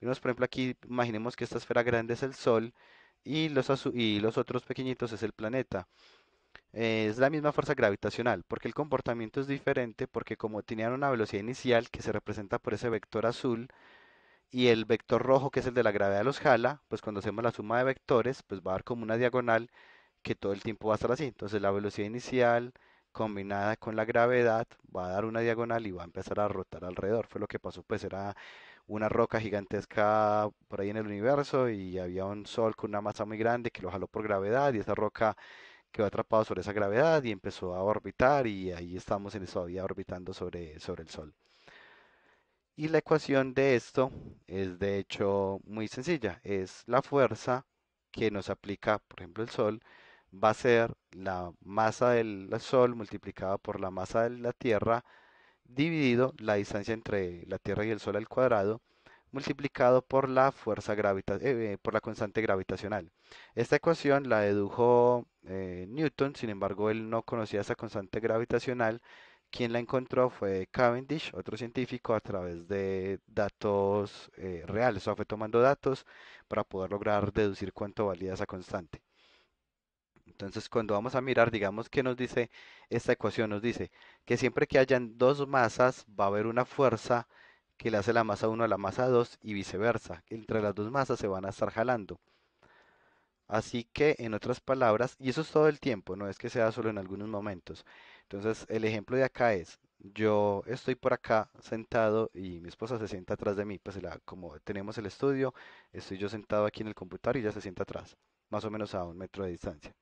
por ejemplo, aquí imaginemos que esta esfera grande es el Sol y los, y los otros pequeñitos es el planeta. Eh, es la misma fuerza gravitacional, porque el comportamiento es diferente, porque como tenían una velocidad inicial que se representa por ese vector azul, y el vector rojo, que es el de la gravedad, los jala, pues cuando hacemos la suma de vectores, pues va a dar como una diagonal que todo el tiempo va a estar así. Entonces la velocidad inicial, combinada con la gravedad, va a dar una diagonal y va a empezar a rotar alrededor. Fue lo que pasó, pues era una roca gigantesca por ahí en el universo y había un sol con una masa muy grande que lo jaló por gravedad y esa roca quedó atrapada sobre esa gravedad y empezó a orbitar y ahí estamos en todavía orbitando sobre, sobre el sol. Y la ecuación de esto es de hecho muy sencilla, es la fuerza que nos aplica, por ejemplo, el sol va a ser la masa del Sol multiplicada por la masa de la Tierra dividido la distancia entre la Tierra y el Sol al cuadrado multiplicado por la fuerza gravita eh, eh, por la constante gravitacional. Esta ecuación la dedujo eh, Newton, sin embargo él no conocía esa constante gravitacional. Quien la encontró fue Cavendish, otro científico, a través de datos reales. O fue tomando datos para poder lograr deducir cuánto valía esa constante. Entonces, cuando vamos a mirar, digamos que nos dice esta ecuación, nos dice que siempre que hayan dos masas va a haber una fuerza que le hace la masa 1 a la masa 2 y viceversa. que Entre las dos masas se van a estar jalando. Así que, en otras palabras, y eso es todo el tiempo, no es que sea solo en algunos momentos. Entonces, el ejemplo de acá es, yo estoy por acá sentado y mi esposa se sienta atrás de mí, pues como tenemos el estudio, estoy yo sentado aquí en el computador y ella se sienta atrás, más o menos a un metro de distancia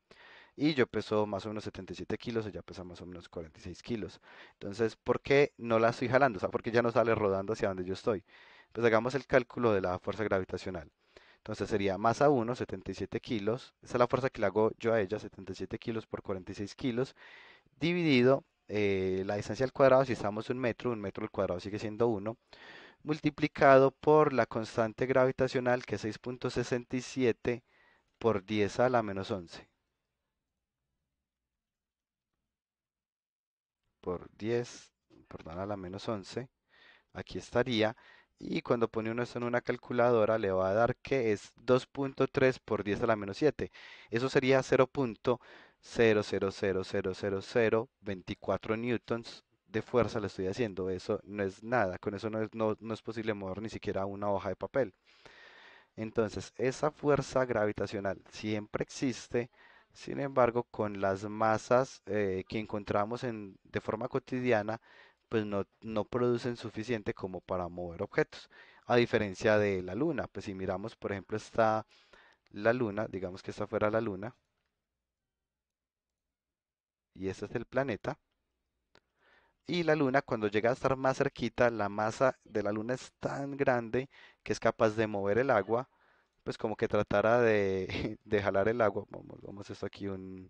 y yo peso más o menos 77 kilos, ella pesa más o menos 46 kilos. Entonces, ¿por qué no la estoy jalando? O sea, ¿por qué ya no sale rodando hacia donde yo estoy? Pues hagamos el cálculo de la fuerza gravitacional. Entonces sería masa 1, 77 kilos. Esa es la fuerza que le hago yo a ella, 77 kilos por 46 kilos, dividido eh, la distancia al cuadrado, si estamos un metro, un metro al cuadrado sigue siendo 1, multiplicado por la constante gravitacional que es 6.67 por 10 a la menos 11. por 10, perdón, a la menos 11, aquí estaría. Y cuando pone uno esto en una calculadora, le va a dar que es 2.3 por 10 a la menos 7. Eso sería 0.00000024 newtons de fuerza le estoy haciendo. Eso no es nada. Con eso no es, no es posible mover ni siquiera una hoja de papel. Entonces, esa fuerza gravitacional siempre existe sin embargo, con las masas eh, que encontramos de forma cotidiana, pues no, producen suficiente como para mover objetos. A diferencia de la luna, pues si miramos, por ejemplo, está la luna, digamos que esta fuera la luna, y este es el planeta, y la luna cuando llega a estar más cerquita, la masa de la luna es tan grande que es capaz de mover el agua, pues como que tratara de, de jalar el agua, vamos, vamos esto aquí un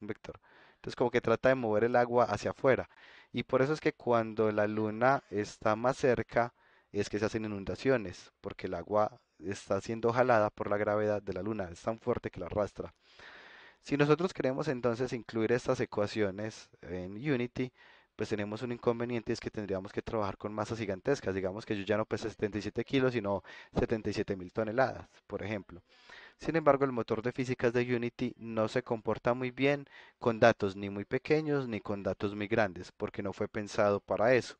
vector, entonces como que trata de mover el agua hacia afuera. Y por eso es que cuando la luna está más cerca es que se hacen inundaciones, porque el agua está siendo jalada por la gravedad de la luna, es tan fuerte que la arrastra. Si nosotros queremos entonces incluir estas ecuaciones en Unity, pues tenemos un inconveniente es que tendríamos que trabajar con masas gigantescas. Digamos que yo ya no pese 77 kilos, sino 77.000 mil toneladas, por ejemplo. Sin embargo, el motor de físicas de Unity no se comporta muy bien con datos ni muy pequeños ni con datos muy grandes, porque no fue pensado para eso.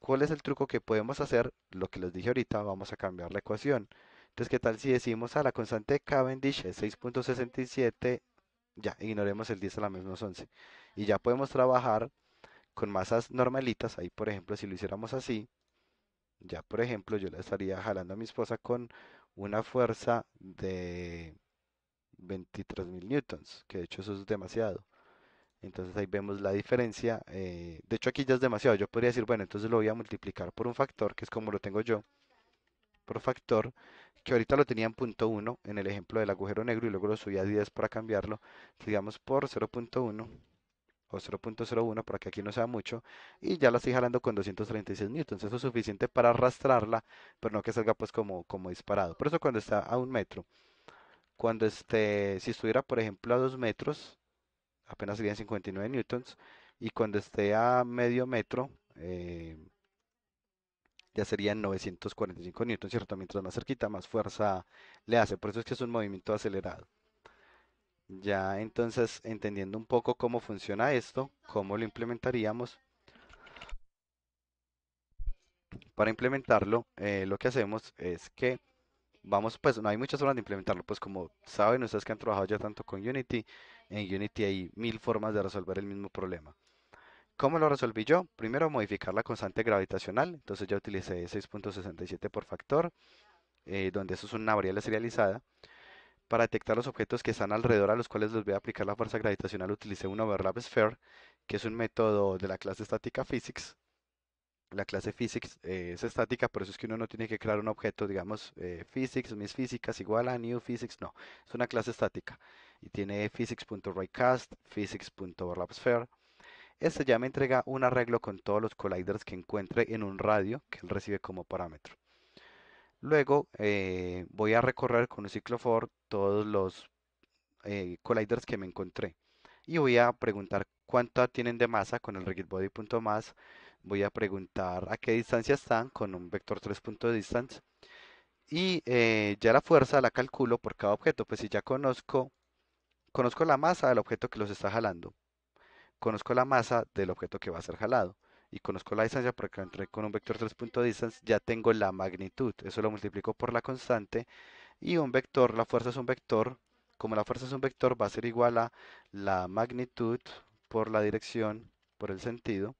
¿Cuál es el truco que podemos hacer? Lo que les dije ahorita, vamos a cambiar la ecuación. Entonces, ¿qué tal si decimos a ah, la constante Cavendish es 6.67? Ya, ignoremos el 10 a la menos 11. Y ya podemos trabajar con masas normalitas, ahí por ejemplo si lo hiciéramos así, ya por ejemplo yo le estaría jalando a mi esposa con una fuerza de 23.000 newtons, que de hecho eso es demasiado. Entonces ahí vemos la diferencia. Eh, de hecho aquí ya es demasiado. Yo podría decir, bueno, entonces lo voy a multiplicar por un factor, que es como lo tengo yo, por factor, que ahorita lo tenía en punto 1 en el ejemplo del agujero negro y luego lo subí a 10 para cambiarlo, digamos por 0.1 o 0.01 para que aquí no sea mucho y ya la estoy jalando con 236 newtons eso es suficiente para arrastrarla pero no que salga pues como, como disparado por eso cuando está a un metro cuando esté, si estuviera por ejemplo a dos metros apenas serían 59 newtons y cuando esté a medio metro eh, ya serían 945 newtons, ¿cierto? Mientras más cerquita, más fuerza le hace. Por eso es que es un movimiento acelerado. Ya entonces entendiendo un poco cómo funciona esto, cómo lo implementaríamos. Para implementarlo, eh, lo que hacemos es que vamos, pues no hay muchas formas de implementarlo, pues como saben ustedes que han trabajado ya tanto con Unity, en Unity hay mil formas de resolver el mismo problema. ¿Cómo lo resolví yo? Primero modificar la constante gravitacional, entonces ya utilicé 6.67 por factor, eh, donde eso es una variable serializada. Para detectar los objetos que están alrededor a los cuales les voy a aplicar la fuerza gravitacional utilicé un overlap sphere, que es un método de la clase estática physics. La clase physics eh, es estática, por eso es que uno no tiene que crear un objeto, digamos, eh, physics, mis físicas igual a new physics, no, es una clase estática. Y tiene physics.raycast, sphere. Este ya me entrega un arreglo con todos los colliders que encuentre en un radio que él recibe como parámetro. Luego eh, voy a recorrer con un for todos los eh, colliders que me encontré. Y voy a preguntar cuánto tienen de masa con el rigidbody.mass. Voy a preguntar a qué distancia están con un vector 3.distance. Y eh, ya la fuerza la calculo por cada objeto. Pues si ya conozco, conozco la masa del objeto que los está jalando. Conozco la masa del objeto que va a ser jalado y conozco la distancia porque entré con un vector 3 ya tengo la magnitud. Eso lo multiplico por la constante y un vector, la fuerza es un vector. Como la fuerza es un vector, va a ser igual a la magnitud por la dirección, por el sentido.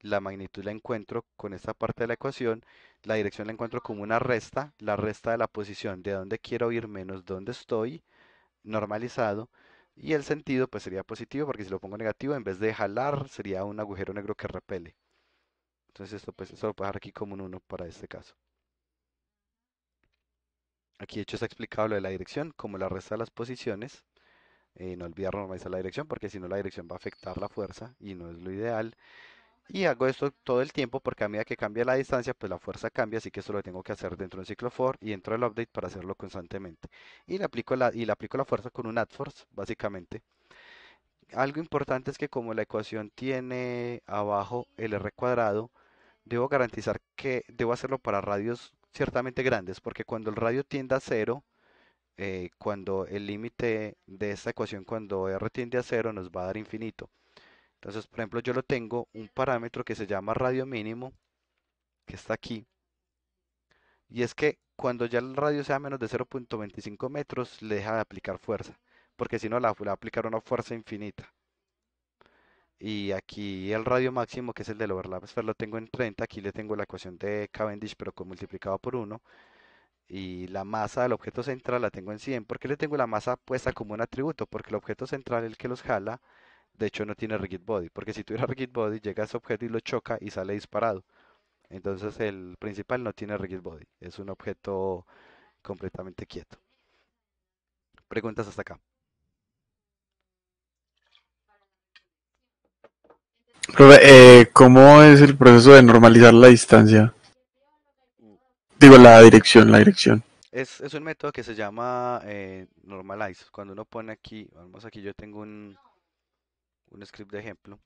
La magnitud la encuentro con esta parte de la ecuación. La dirección la encuentro como una resta, la resta de la posición de donde quiero ir menos donde estoy, normalizado. Y el sentido pues sería positivo porque si lo pongo negativo, en vez de jalar, sería un agujero negro que repele. Entonces esto pues eso lo puedo dejar aquí como un 1 para este caso. Aquí de hecho está explicado lo de la dirección, como la resta de las posiciones. Eh, no olvidar normalizar la dirección porque si no la dirección va a afectar la fuerza y no es lo ideal. Y hago esto todo el tiempo porque a medida que cambia la distancia, pues la fuerza cambia, así que eso lo tengo que hacer dentro de un ciclo for y dentro del update para hacerlo constantemente. Y le aplico la, y aplico la fuerza con un add force, básicamente. Algo importante es que como la ecuación tiene abajo el r cuadrado, debo garantizar que debo hacerlo para radios ciertamente grandes, porque cuando el radio tiende a cero, eh, cuando el límite de esta ecuación, cuando r tiende a cero, nos va a dar infinito. Entonces, por ejemplo, yo lo tengo un parámetro que se llama radio mínimo, que está aquí. Y es que cuando ya el radio sea menos de 0.25 metros, le deja de aplicar fuerza, porque si no, la, va a aplicar una fuerza infinita. Y aquí el radio máximo, que es el del overlap lo tengo en 30. Aquí le tengo la ecuación de Cavendish, pero con multiplicado por 1. Y la masa del objeto central la tengo en 100. ¿Por qué le tengo la masa puesta como un atributo? Porque el objeto central, es el que los jala, de hecho no tiene rigid body, porque si tuviera rigid body llega ese objeto y lo choca y sale disparado. Entonces el principal no tiene rigid body, es un objeto completamente quieto. Preguntas hasta acá. Eh, ¿Cómo es el proceso de normalizar la distancia? Digo, la dirección, la dirección. Es, un método que se llama eh, normalize. Cuando uno pone aquí, vamos aquí, yo tengo un, un script de ejemplo.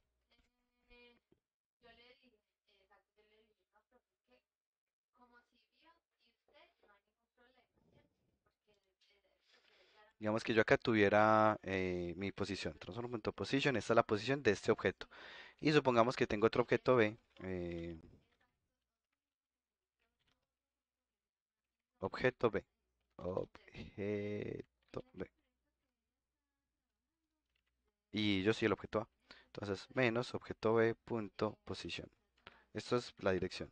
Digamos que yo acá tuviera eh, mi posición, Entonces, position, esta es la posición de este objeto. Y supongamos que tengo otro objeto B, eh, objeto B, objeto B y yo soy el objeto A. Entonces, menos objeto B punto posición Esto es la dirección.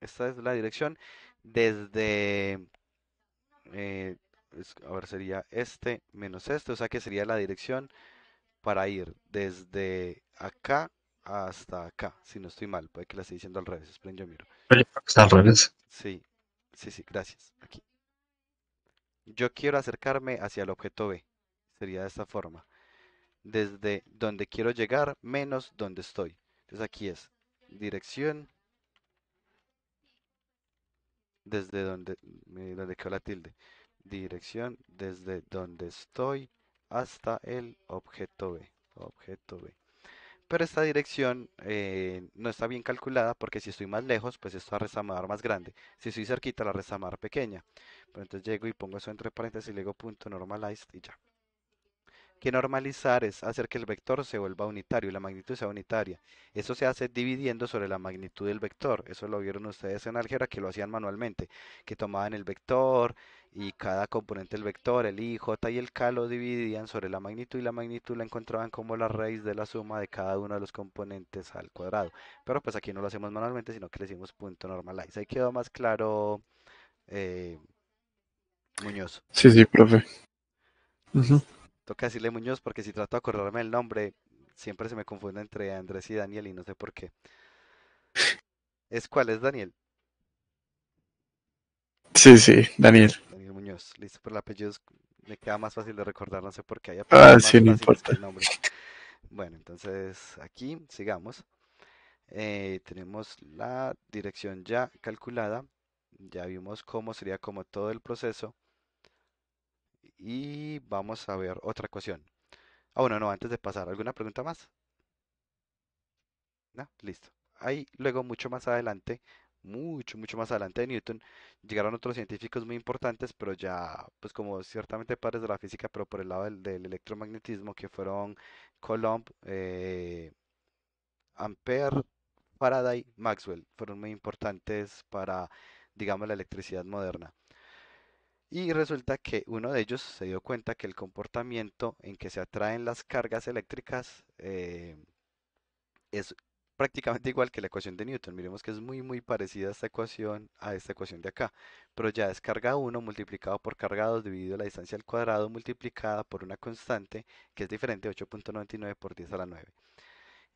Esta es la dirección desde... Eh, ahora sería este menos este, o sea que sería la dirección para ir desde acá hasta acá, si no estoy mal, puede que la esté diciendo al revés, esperen yo miro. Está al revés. Sí, sí, sí, gracias. Aquí. Yo quiero acercarme hacia el objeto B. Sería de esta forma. Desde donde quiero llegar menos donde estoy. Entonces aquí es dirección desde donde, me la tilde. Dirección desde donde estoy hasta el objeto B. Objeto B pero esta dirección eh, no está bien calculada porque si estoy más lejos, pues esto va a resamar más grande. Si estoy cerquita, la resamar pequeña. Pero entonces llego y pongo eso entre paréntesis y le digo punto normalized y ya que normalizar es hacer que el vector se vuelva unitario y la magnitud sea unitaria. Eso se hace dividiendo sobre la magnitud del vector. Eso lo vieron ustedes en álgebra que lo hacían manualmente, que tomaban el vector y cada componente del vector, el i, j y el k lo dividían sobre la magnitud y la magnitud la encontraban como la raíz de la suma de cada uno de los componentes al cuadrado. Pero pues aquí no lo hacemos manualmente, sino que le decimos punto normalize. Ahí quedó más claro, eh, Muñoz. Sí, sí, profe. Toca decirle Muñoz porque si trato de acordarme el nombre, siempre se me confunde entre Andrés y Daniel y no sé por qué. ¿Es cuál es Daniel? Sí, sí, Daniel. Daniel Muñoz, listo, por el apellido me queda más fácil de recordar, no sé por qué. Hay ah, no importa. Bueno, entonces aquí sigamos. Eh, tenemos la dirección ya calculada, ya vimos cómo sería como todo el proceso. Y vamos a ver otra ecuación. Ah, bueno, no, antes de pasar, ¿alguna pregunta más? listo. Ahí luego mucho más adelante, mucho, mucho más adelante de Newton, llegaron otros científicos muy importantes, pero ya, pues como ciertamente padres de la física, pero por el lado del, electromagnetismo, que fueron Coulomb, eh, Ampere, Faraday, Maxwell, fueron muy importantes para, digamos, la electricidad moderna. Y resulta que uno de ellos se dio cuenta que el comportamiento en que se atraen las cargas eléctricas eh, es prácticamente igual que la ecuación de Newton. Miremos que es muy muy parecida esta ecuación a esta ecuación de acá. Pero ya es carga 1 multiplicado por carga 2 dividido la distancia al cuadrado multiplicada por una constante que es diferente 8.99 por 10 a la 9.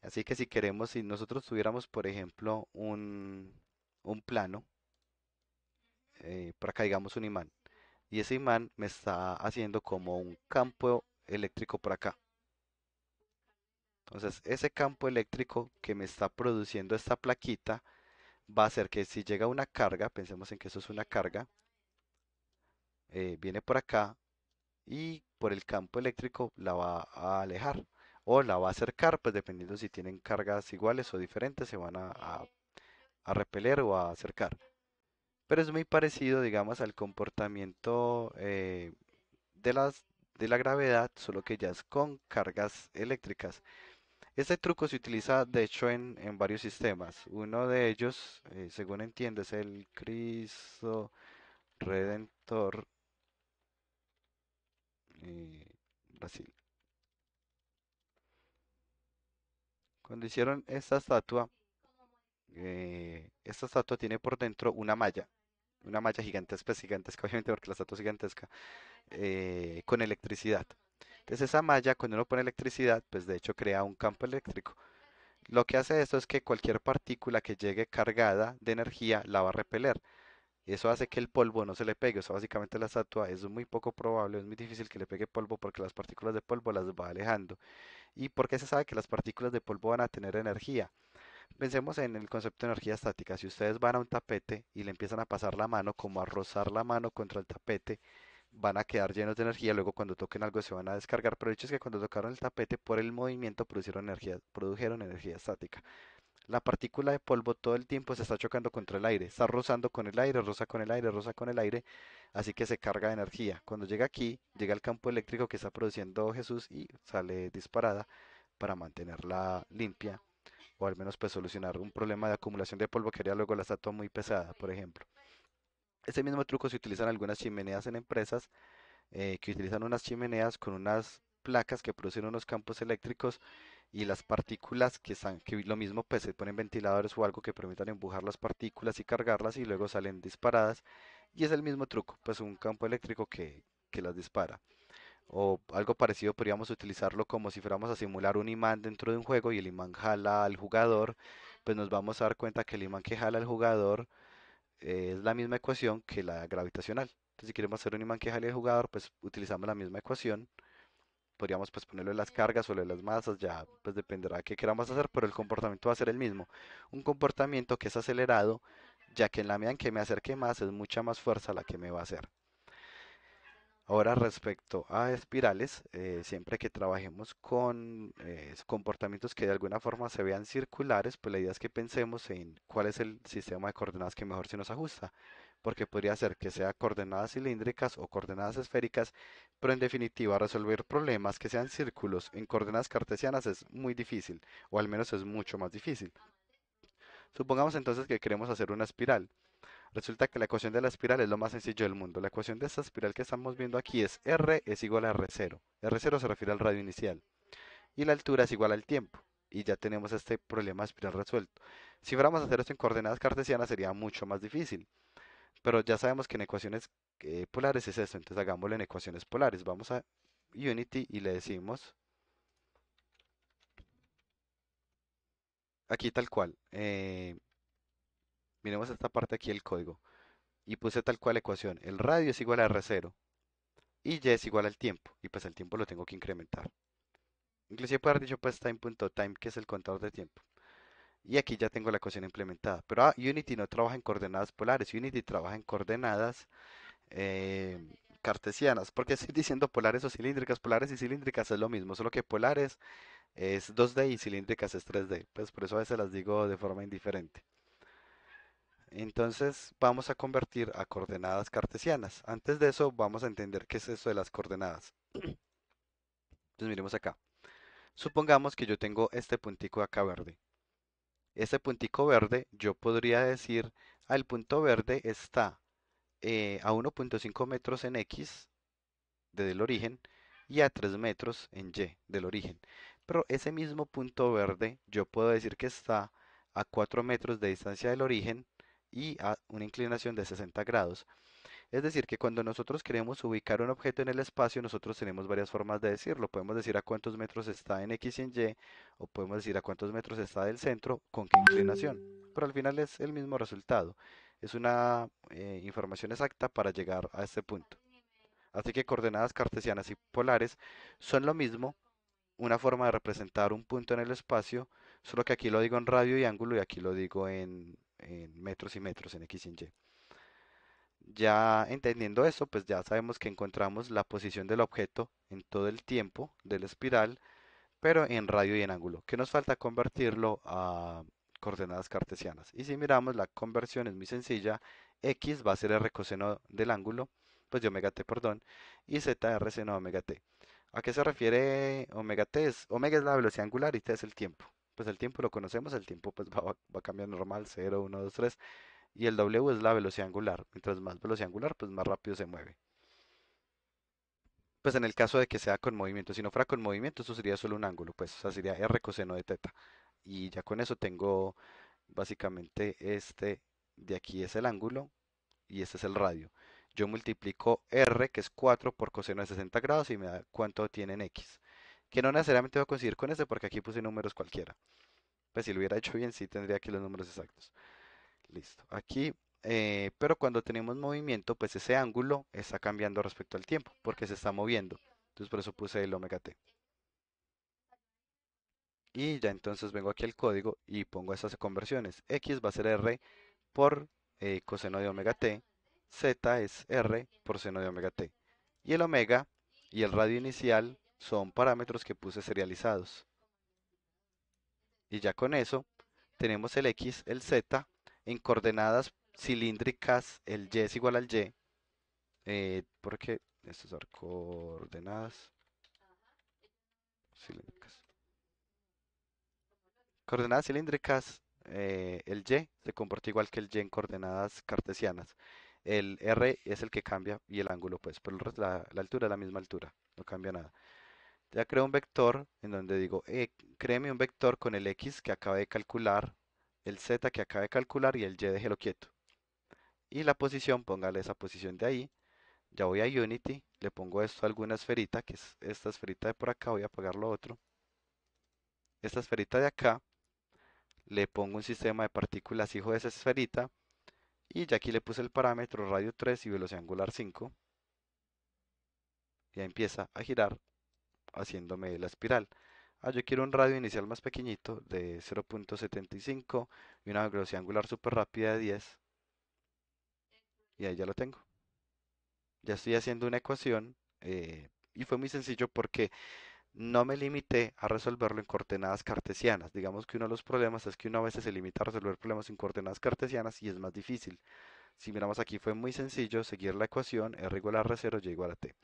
Así que si queremos, si nosotros tuviéramos por ejemplo un, plano, para eh, por acá digamos un imán, y ese imán me está haciendo como un campo eléctrico por acá. Entonces ese campo eléctrico que me está produciendo esta plaquita va a hacer que si llega una carga, pensemos en que eso es una carga, eh, viene por acá y por el campo eléctrico la va a alejar o la va a acercar, pues dependiendo si tienen cargas iguales o diferentes, se van a repeler o a acercar pero es muy parecido, digamos, al comportamiento eh, de, las, de la gravedad, solo que ya es con cargas eléctricas. Este truco se utiliza, de hecho, en, varios sistemas. Uno de ellos, eh, según entiendo, es el Cristo Redentor eh, Brasil. Cuando hicieron esta estatua, esta estatua tiene por dentro una malla una malla gigantesca, gigantesca obviamente porque la estatua es gigantesca, eh, con electricidad. Entonces esa malla, cuando uno pone electricidad, pues de hecho crea un campo eléctrico. Lo que hace eso es que cualquier partícula que llegue cargada de energía la va a repeler. Eso hace que el polvo no se le pegue. O sea, básicamente la estatua es muy poco probable, es muy difícil que le pegue polvo porque las partículas de polvo las va alejando. Y por qué se sabe que las partículas de polvo van a tener energía. Pensemos en el concepto de energía estática. Si ustedes van a un tapete y le empiezan a pasar la mano, como a rozar la mano contra el tapete, van a quedar llenos de energía, luego cuando toquen algo se van a descargar, pero el hecho es que cuando tocaron el tapete por el movimiento produjeron energía, produjeron energía estática. La partícula de polvo todo el tiempo se está chocando contra el aire, está rozando con el aire, roza con el aire, roza con el aire, así que se carga de energía. Cuando llega aquí, llega al campo eléctrico que está produciendo Jesús y sale disparada para mantenerla limpia o al menos pues solucionar un problema de acumulación de polvo que haría luego la estatua muy pesada, por ejemplo. ese mismo truco se utiliza en algunas chimeneas en empresas eh, que utilizan unas chimeneas con unas placas que producen unos campos eléctricos y las partículas que están, que lo mismo pues se ponen ventiladores o algo que permitan empujar las partículas y cargarlas y luego salen disparadas y es el mismo truco, pues un campo eléctrico que las dispara o algo parecido podríamos utilizarlo como si fuéramos a simular un imán dentro de un juego y el imán jala al jugador, pues nos vamos a dar cuenta que el imán que jala al jugador eh, es la misma ecuación que la gravitacional. Entonces si queremos hacer un imán que jale al jugador, pues utilizamos la misma ecuación. Podríamos pues ponerlo las cargas o en las masas, ya pues dependerá de qué queramos hacer, pero el comportamiento va a ser el mismo. Un comportamiento que es acelerado, ya que en la medida en que me acerque más es mucha más fuerza la que me va a hacer. Ahora, respecto a espirales, eh, siempre que trabajemos con eh, comportamientos que de alguna forma se vean circulares, pues la idea es que pensemos en cuál es el sistema de coordenadas que mejor se nos ajusta, porque podría ser que sea coordenadas cilíndricas o coordenadas esféricas, pero en definitiva resolver problemas que sean círculos en coordenadas cartesianas es muy difícil, o al menos es mucho más difícil. Supongamos entonces que queremos hacer una espiral. Resulta que la ecuación de la espiral es lo más sencillo del mundo. La ecuación de esta espiral que estamos viendo aquí es R es igual a R0. R0 se refiere al radio inicial. Y la altura es igual al tiempo. Y ya tenemos este problema espiral resuelto. Si fuéramos a hacer esto en coordenadas cartesianas sería mucho más difícil. Pero ya sabemos que en ecuaciones eh, polares es esto. Entonces hagámoslo en ecuaciones polares. Vamos a Unity y le decimos... Aquí tal cual. Eh, miremos esta parte aquí del código, y puse tal cual ecuación, el radio es igual a R0, y Y es igual al tiempo, y pues el tiempo lo tengo que incrementar. Inclusive puedo haber dicho pues time.time, que es el contador de tiempo. Y aquí ya tengo la ecuación implementada. Pero ah, Unity no trabaja en coordenadas polares, Unity trabaja en coordenadas eh, cartesianas, porque estoy diciendo polares o cilíndricas, polares y cilíndricas es lo mismo, solo que polares es 2D y cilíndricas es 3D, pues por eso a veces las digo de forma indiferente. Entonces vamos a convertir a coordenadas cartesianas. Antes de eso vamos a entender qué es eso de las coordenadas. Entonces miremos acá. Supongamos que yo tengo este puntico acá verde. Este puntico verde yo podría decir al ah, punto verde está eh, a 1.5 metros en X desde el origen y a 3 metros en Y del origen. Pero ese mismo punto verde yo puedo decir que está a 4 metros de distancia del origen y a una inclinación de 60 grados. Es decir, que cuando nosotros queremos ubicar un objeto en el espacio, nosotros tenemos varias formas de decirlo. Podemos decir a cuántos metros está en X y en Y, o podemos decir a cuántos metros está del centro, con qué inclinación. Pero al final es el mismo resultado. Es una eh, información exacta para llegar a este punto. Así que coordenadas cartesianas y polares son lo mismo, una forma de representar un punto en el espacio, solo que aquí lo digo en radio y ángulo y aquí lo digo en en metros y metros en X y en Y. Ya entendiendo eso, pues ya sabemos que encontramos la posición del objeto en todo el tiempo de la espiral, pero en radio y en ángulo, que nos falta convertirlo a coordenadas cartesianas. Y si miramos, la conversión es muy sencilla, x va a ser r coseno del ángulo, pues de omega t, perdón, y z r seno omega t. ¿A qué se refiere omega t? omega es la velocidad angular y t es el tiempo pues el tiempo lo conocemos, el tiempo pues va, a cambiar normal, 0, 1, 2, 3. Y el W es la velocidad angular. Mientras más velocidad angular, pues más rápido se mueve. Pues en el caso de que sea con movimiento, si no fuera con movimiento, eso sería solo un ángulo, pues sería R coseno de teta. Y ya con eso tengo básicamente este de aquí es el ángulo y este es el radio. Yo multiplico R, que es 4, por coseno de 60 grados y me da cuánto tiene en X que no necesariamente va a coincidir con este porque aquí puse números cualquiera. Pues si lo hubiera hecho bien, sí tendría aquí los números exactos. Listo, aquí, eh, pero cuando tenemos movimiento, pues ese ángulo está cambiando respecto al tiempo, porque se está moviendo. Entonces por eso puse el omega t. Y ya entonces vengo aquí al código y pongo esas conversiones. X va a ser R por eh, coseno de omega t, Z es R por seno de omega t. Y el omega y el radio inicial son parámetros que puse serializados. Y ya con eso tenemos el X, el Z en coordenadas cilíndricas, el Y es igual al Y, eh, porque estas son coordenadas cilíndricas. Coordenadas cilíndricas, eh, el Y se comporta igual que el Y en coordenadas cartesianas. El R es el que cambia y el ángulo, pues, pero la, la altura es la misma altura, no cambia nada. Ya creo un vector en donde digo, eh, créeme un vector con el x que acabo de calcular, el z que acabo de calcular y el y déjelo quieto. Y la posición, póngale esa posición de ahí. Ya voy a Unity, le pongo esto a alguna esferita, que es esta esferita de por acá, voy a apagar lo otro. Esta esferita de acá, le pongo un sistema de partículas hijo de esa esferita. Y ya aquí le puse el parámetro radio 3 y velocidad angular 5. Ya empieza a girar haciéndome la espiral. Ah, yo quiero un radio inicial más pequeñito de 0.75 y una velocidad angular súper rápida de 10. Y ahí ya lo tengo. Ya estoy haciendo una ecuación eh, y fue muy sencillo porque no me limité a resolverlo en coordenadas cartesianas. Digamos que uno de los problemas es que uno a veces se limita a resolver problemas en coordenadas cartesianas y es más difícil. Si miramos aquí fue muy sencillo seguir la ecuación R igual a R0, Y igual a T.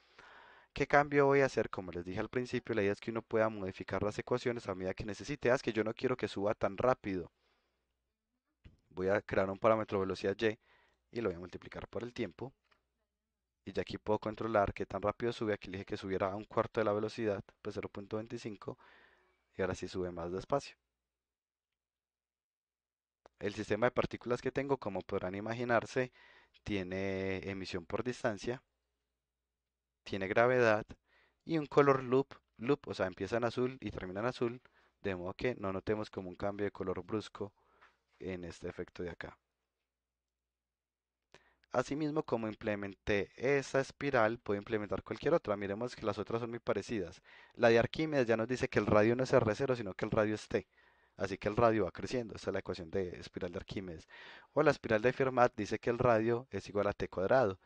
¿Qué cambio voy a hacer? Como les dije al principio, la idea es que uno pueda modificar las ecuaciones a medida que necesite. Ah, es que yo no quiero que suba tan rápido. Voy a crear un parámetro velocidad y y lo voy a multiplicar por el tiempo. Y ya aquí puedo controlar qué tan rápido sube. Aquí le dije que subiera a un cuarto de la velocidad, pues 0.25. Y ahora sí sube más despacio. El sistema de partículas que tengo, como podrán imaginarse, tiene emisión por distancia tiene gravedad y un color loop, loop, o sea, empieza en azul y termina en azul, de modo que no notemos como un cambio de color brusco en este efecto de acá. Asimismo, como implementé esa espiral, puedo implementar cualquier otra. Miremos que las otras son muy parecidas. La de Arquímedes ya nos dice que el radio no es R0, sino que el radio es T. Así que el radio va creciendo. Esta es la ecuación de espiral de Arquímedes. O la espiral de Fermat dice que el radio es igual a T cuadrado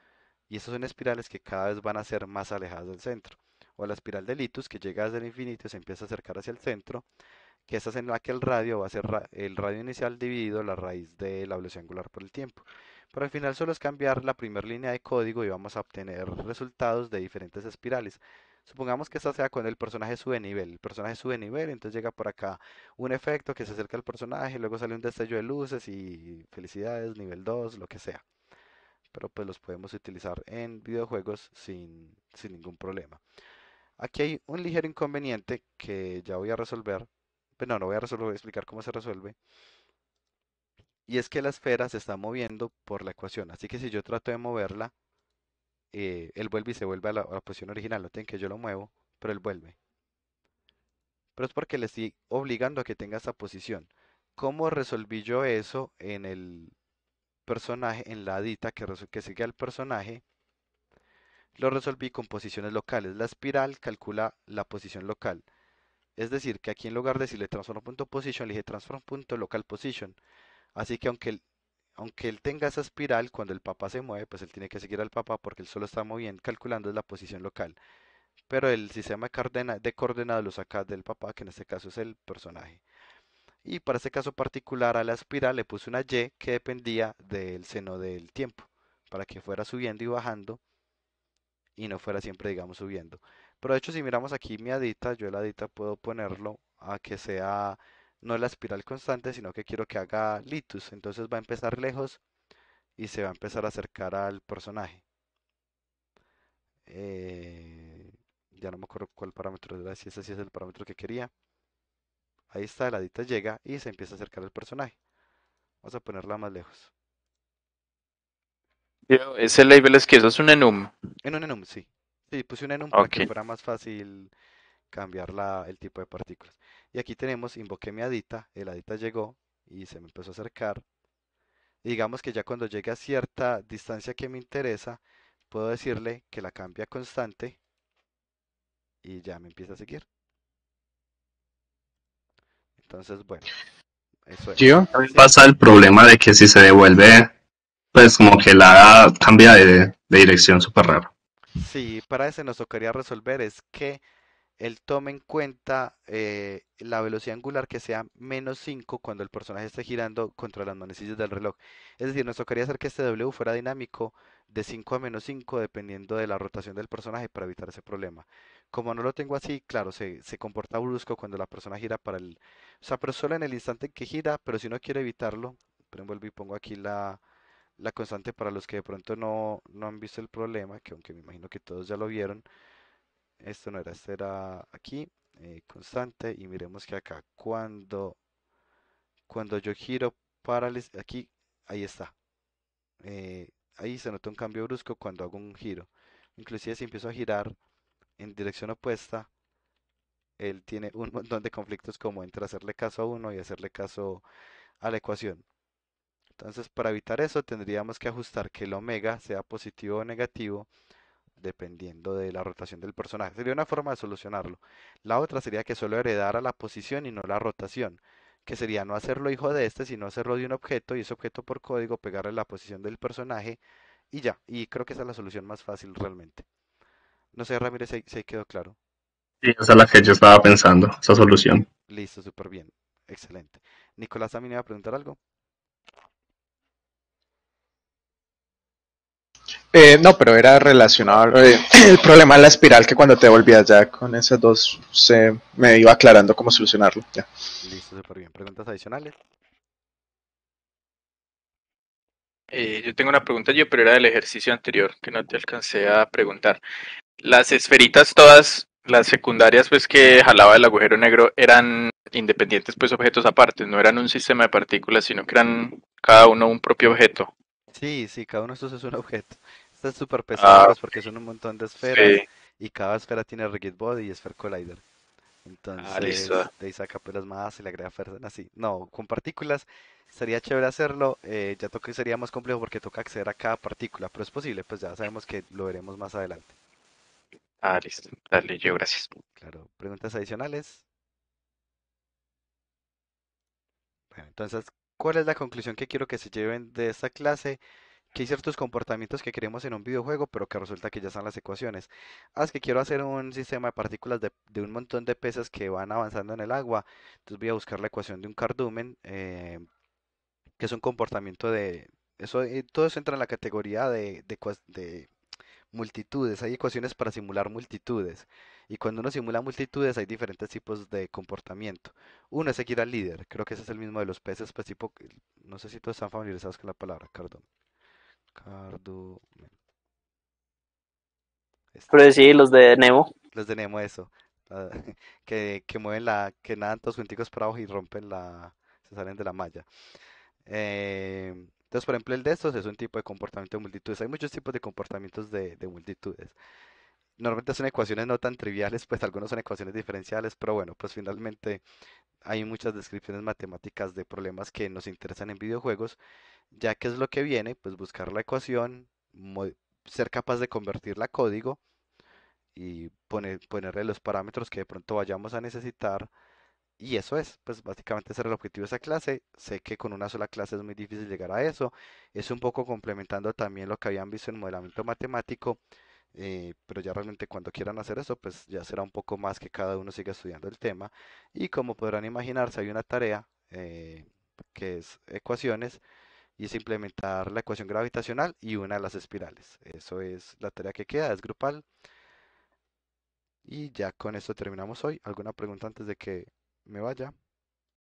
y estas son espirales que cada vez van a ser más alejadas del centro. O la espiral de Litus, que llega desde el infinito y se empieza a acercar hacia el centro, que esta es en la que el radio va a ser el radio inicial dividido la raíz de la velocidad angular por el tiempo. Pero al final solo es cambiar la primera línea de código y vamos a obtener resultados de diferentes espirales. Supongamos que esta sea cuando el personaje sube nivel. El personaje sube nivel, entonces llega por acá un efecto que se acerca al personaje, luego sale un destello de luces y felicidades, nivel 2, lo que sea pero pues los podemos utilizar en videojuegos sin, ningún problema. Aquí hay un ligero inconveniente que ya voy a resolver, pero pues, no, voy a resolver, voy a explicar cómo se resuelve. Y es que la esfera se está moviendo por la ecuación, así que si yo trato de moverla, eh, él vuelve y se vuelve a la, posición original, no tienen que yo lo muevo, pero él vuelve. Pero es porque le estoy obligando a que tenga esa posición. ¿Cómo resolví yo eso en el, personaje, en la adita que, que sigue al personaje, lo resolví con posiciones locales. La espiral calcula la posición local. Es decir, que aquí en lugar de decirle transform.position, le dije transform.localPosition. Así que aunque él, aunque él tenga esa espiral, cuando el papá se mueve, pues él tiene que seguir al papá porque él solo está muy bien calculando la posición local. Pero el sistema de, coordenadas lo saca del papá, que en este caso es el personaje y para este caso particular a la espiral le puse una y que dependía del seno del tiempo para que fuera subiendo y bajando y no fuera siempre digamos subiendo pero de hecho si miramos aquí mi adita yo la adita puedo ponerlo a que sea no la espiral constante sino que quiero que haga litus entonces va a empezar lejos y se va a empezar a acercar al personaje eh, ya no me acuerdo cuál parámetro era si ese sí es el parámetro que quería Ahí está, la adita llega y se empieza a acercar al personaje. Vamos a ponerla más lejos. ese label es que eso es un enum. En un enum, sí. Sí, puse un enum para que fuera más fácil cambiar el tipo de partículas. Y aquí tenemos, invoqué mi adita, el adita llegó y se me empezó a acercar. digamos que ya cuando llegue a cierta distancia que me interesa, puedo decirle que la cambia constante y ya me empieza a seguir. Entonces, bueno. Eso es. también pasa el problema de que si se devuelve, pues como que la cambia de, dirección súper raro. Sí, para eso nos tocaría resolver es que él tome en cuenta eh, la velocidad angular que sea menos 5 cuando el personaje esté girando contra las manecillas del reloj. Es decir, nos tocaría hacer que este W fuera dinámico de 5 a menos 5 dependiendo de la rotación del personaje para evitar ese problema. Como no lo tengo así, claro, se, comporta brusco cuando la persona gira para el... O sea, pero solo en el instante que gira, pero si no quiero evitarlo, pero vuelvo y pongo aquí la, constante para los que de pronto no, han visto el problema, que aunque me imagino que todos ya lo vieron, esto no era, esto era aquí, eh, constante, y miremos que acá, cuando, cuando yo giro para aquí, ahí está. Eh, ahí se nota un cambio brusco cuando hago un giro. Inclusive si empiezo a girar en dirección opuesta, él tiene un montón de conflictos como entre hacerle caso a uno y hacerle caso a la ecuación. Entonces, para evitar eso, tendríamos que ajustar que el omega sea positivo o negativo dependiendo de la rotación del personaje. Sería una forma de solucionarlo. La otra sería que solo heredara la posición y no la rotación que sería no hacerlo hijo de este, sino hacerlo de un objeto y ese objeto por código pegarle la posición del personaje y ya. Y creo que esa es la solución más fácil realmente. No sé, Ramírez, si ahí quedó claro. Sí, esa es la que yo estaba pensando, esa solución. Listo, súper bien. Excelente. Nicolás también iba a preguntar algo. Eh, no, pero era relacionado eh, al el problema de la espiral que cuando te volvías ya con esas dos se me iba aclarando cómo solucionarlo. Ya. Listo, super bien. ¿Preguntas adicionales? Eh, yo tengo una pregunta yo, pero era del ejercicio anterior que no te alcancé a preguntar. Las esferitas todas, las secundarias pues que jalaba el agujero negro eran independientes pues objetos aparte, no eran un sistema de partículas, sino que eran cada uno un propio objeto. Sí, sí, cada uno de estos es un objeto súper ah, pesados porque son un montón de esferas y cada esfera tiene Rigid Body y Sphere Collider. Ah, entonces, ahí saca pelas pues, más y le agrega así. No, con partículas sería chévere hacerlo. Eh, ya toque, sería más complejo porque toca acceder a cada partícula, pero es posible, pues ya sabemos que lo veremos más adelante. Ah, listo. Dale, yo, gracias. Claro, preguntas adicionales. Bueno, entonces, ¿cuál es la conclusión que quiero que se lleven de esta clase? que hay ciertos comportamientos que queremos en un videojuego, pero que resulta que ya están las ecuaciones. Ah, es que quiero hacer un sistema de partículas de, un montón de peces que van avanzando en el agua. Entonces voy a buscar la ecuación de un cardumen, eh, que es un comportamiento de... Eso, eh, todo eso entra en la categoría de, multitudes, hay ecuaciones para simular multitudes. Y cuando uno simula multitudes hay diferentes tipos de comportamiento. Uno es seguir al líder, creo que ese es el mismo de los peces, pues tipo, no sé si todos están familiarizados con la palabra, cardumen. Cardo. Este pero sí, los de Nemo. Los de Nemo, eso. que, que, mueven la. que nadan todos juntos para abajo y rompen la. se salen de la malla. Eh, entonces, por ejemplo, el de estos es un tipo de comportamiento de multitudes. Hay muchos tipos de comportamientos de, de multitudes. Normalmente son ecuaciones no tan triviales, pues algunos son ecuaciones diferenciales, pero bueno, pues finalmente hay muchas descripciones matemáticas de problemas que nos interesan en videojuegos ya que es lo que viene, pues buscar la ecuación, ser capaz de convertirla a código y ponerle los parámetros que de pronto vayamos a necesitar. Y eso es, pues básicamente ese era el objetivo de esa clase. Sé que con una sola clase es muy difícil llegar a eso. Es un poco complementando también lo que habían visto en modelamiento matemático, eh, pero ya realmente cuando quieran hacer eso, pues ya será un poco más que cada uno siga estudiando el tema. Y como podrán imaginarse, hay una tarea eh, que es ecuaciones y es implementar la ecuación gravitacional y una de las espirales. Eso es la tarea que queda, es grupal. Y ya con esto terminamos hoy. ¿Alguna pregunta antes de que me vaya?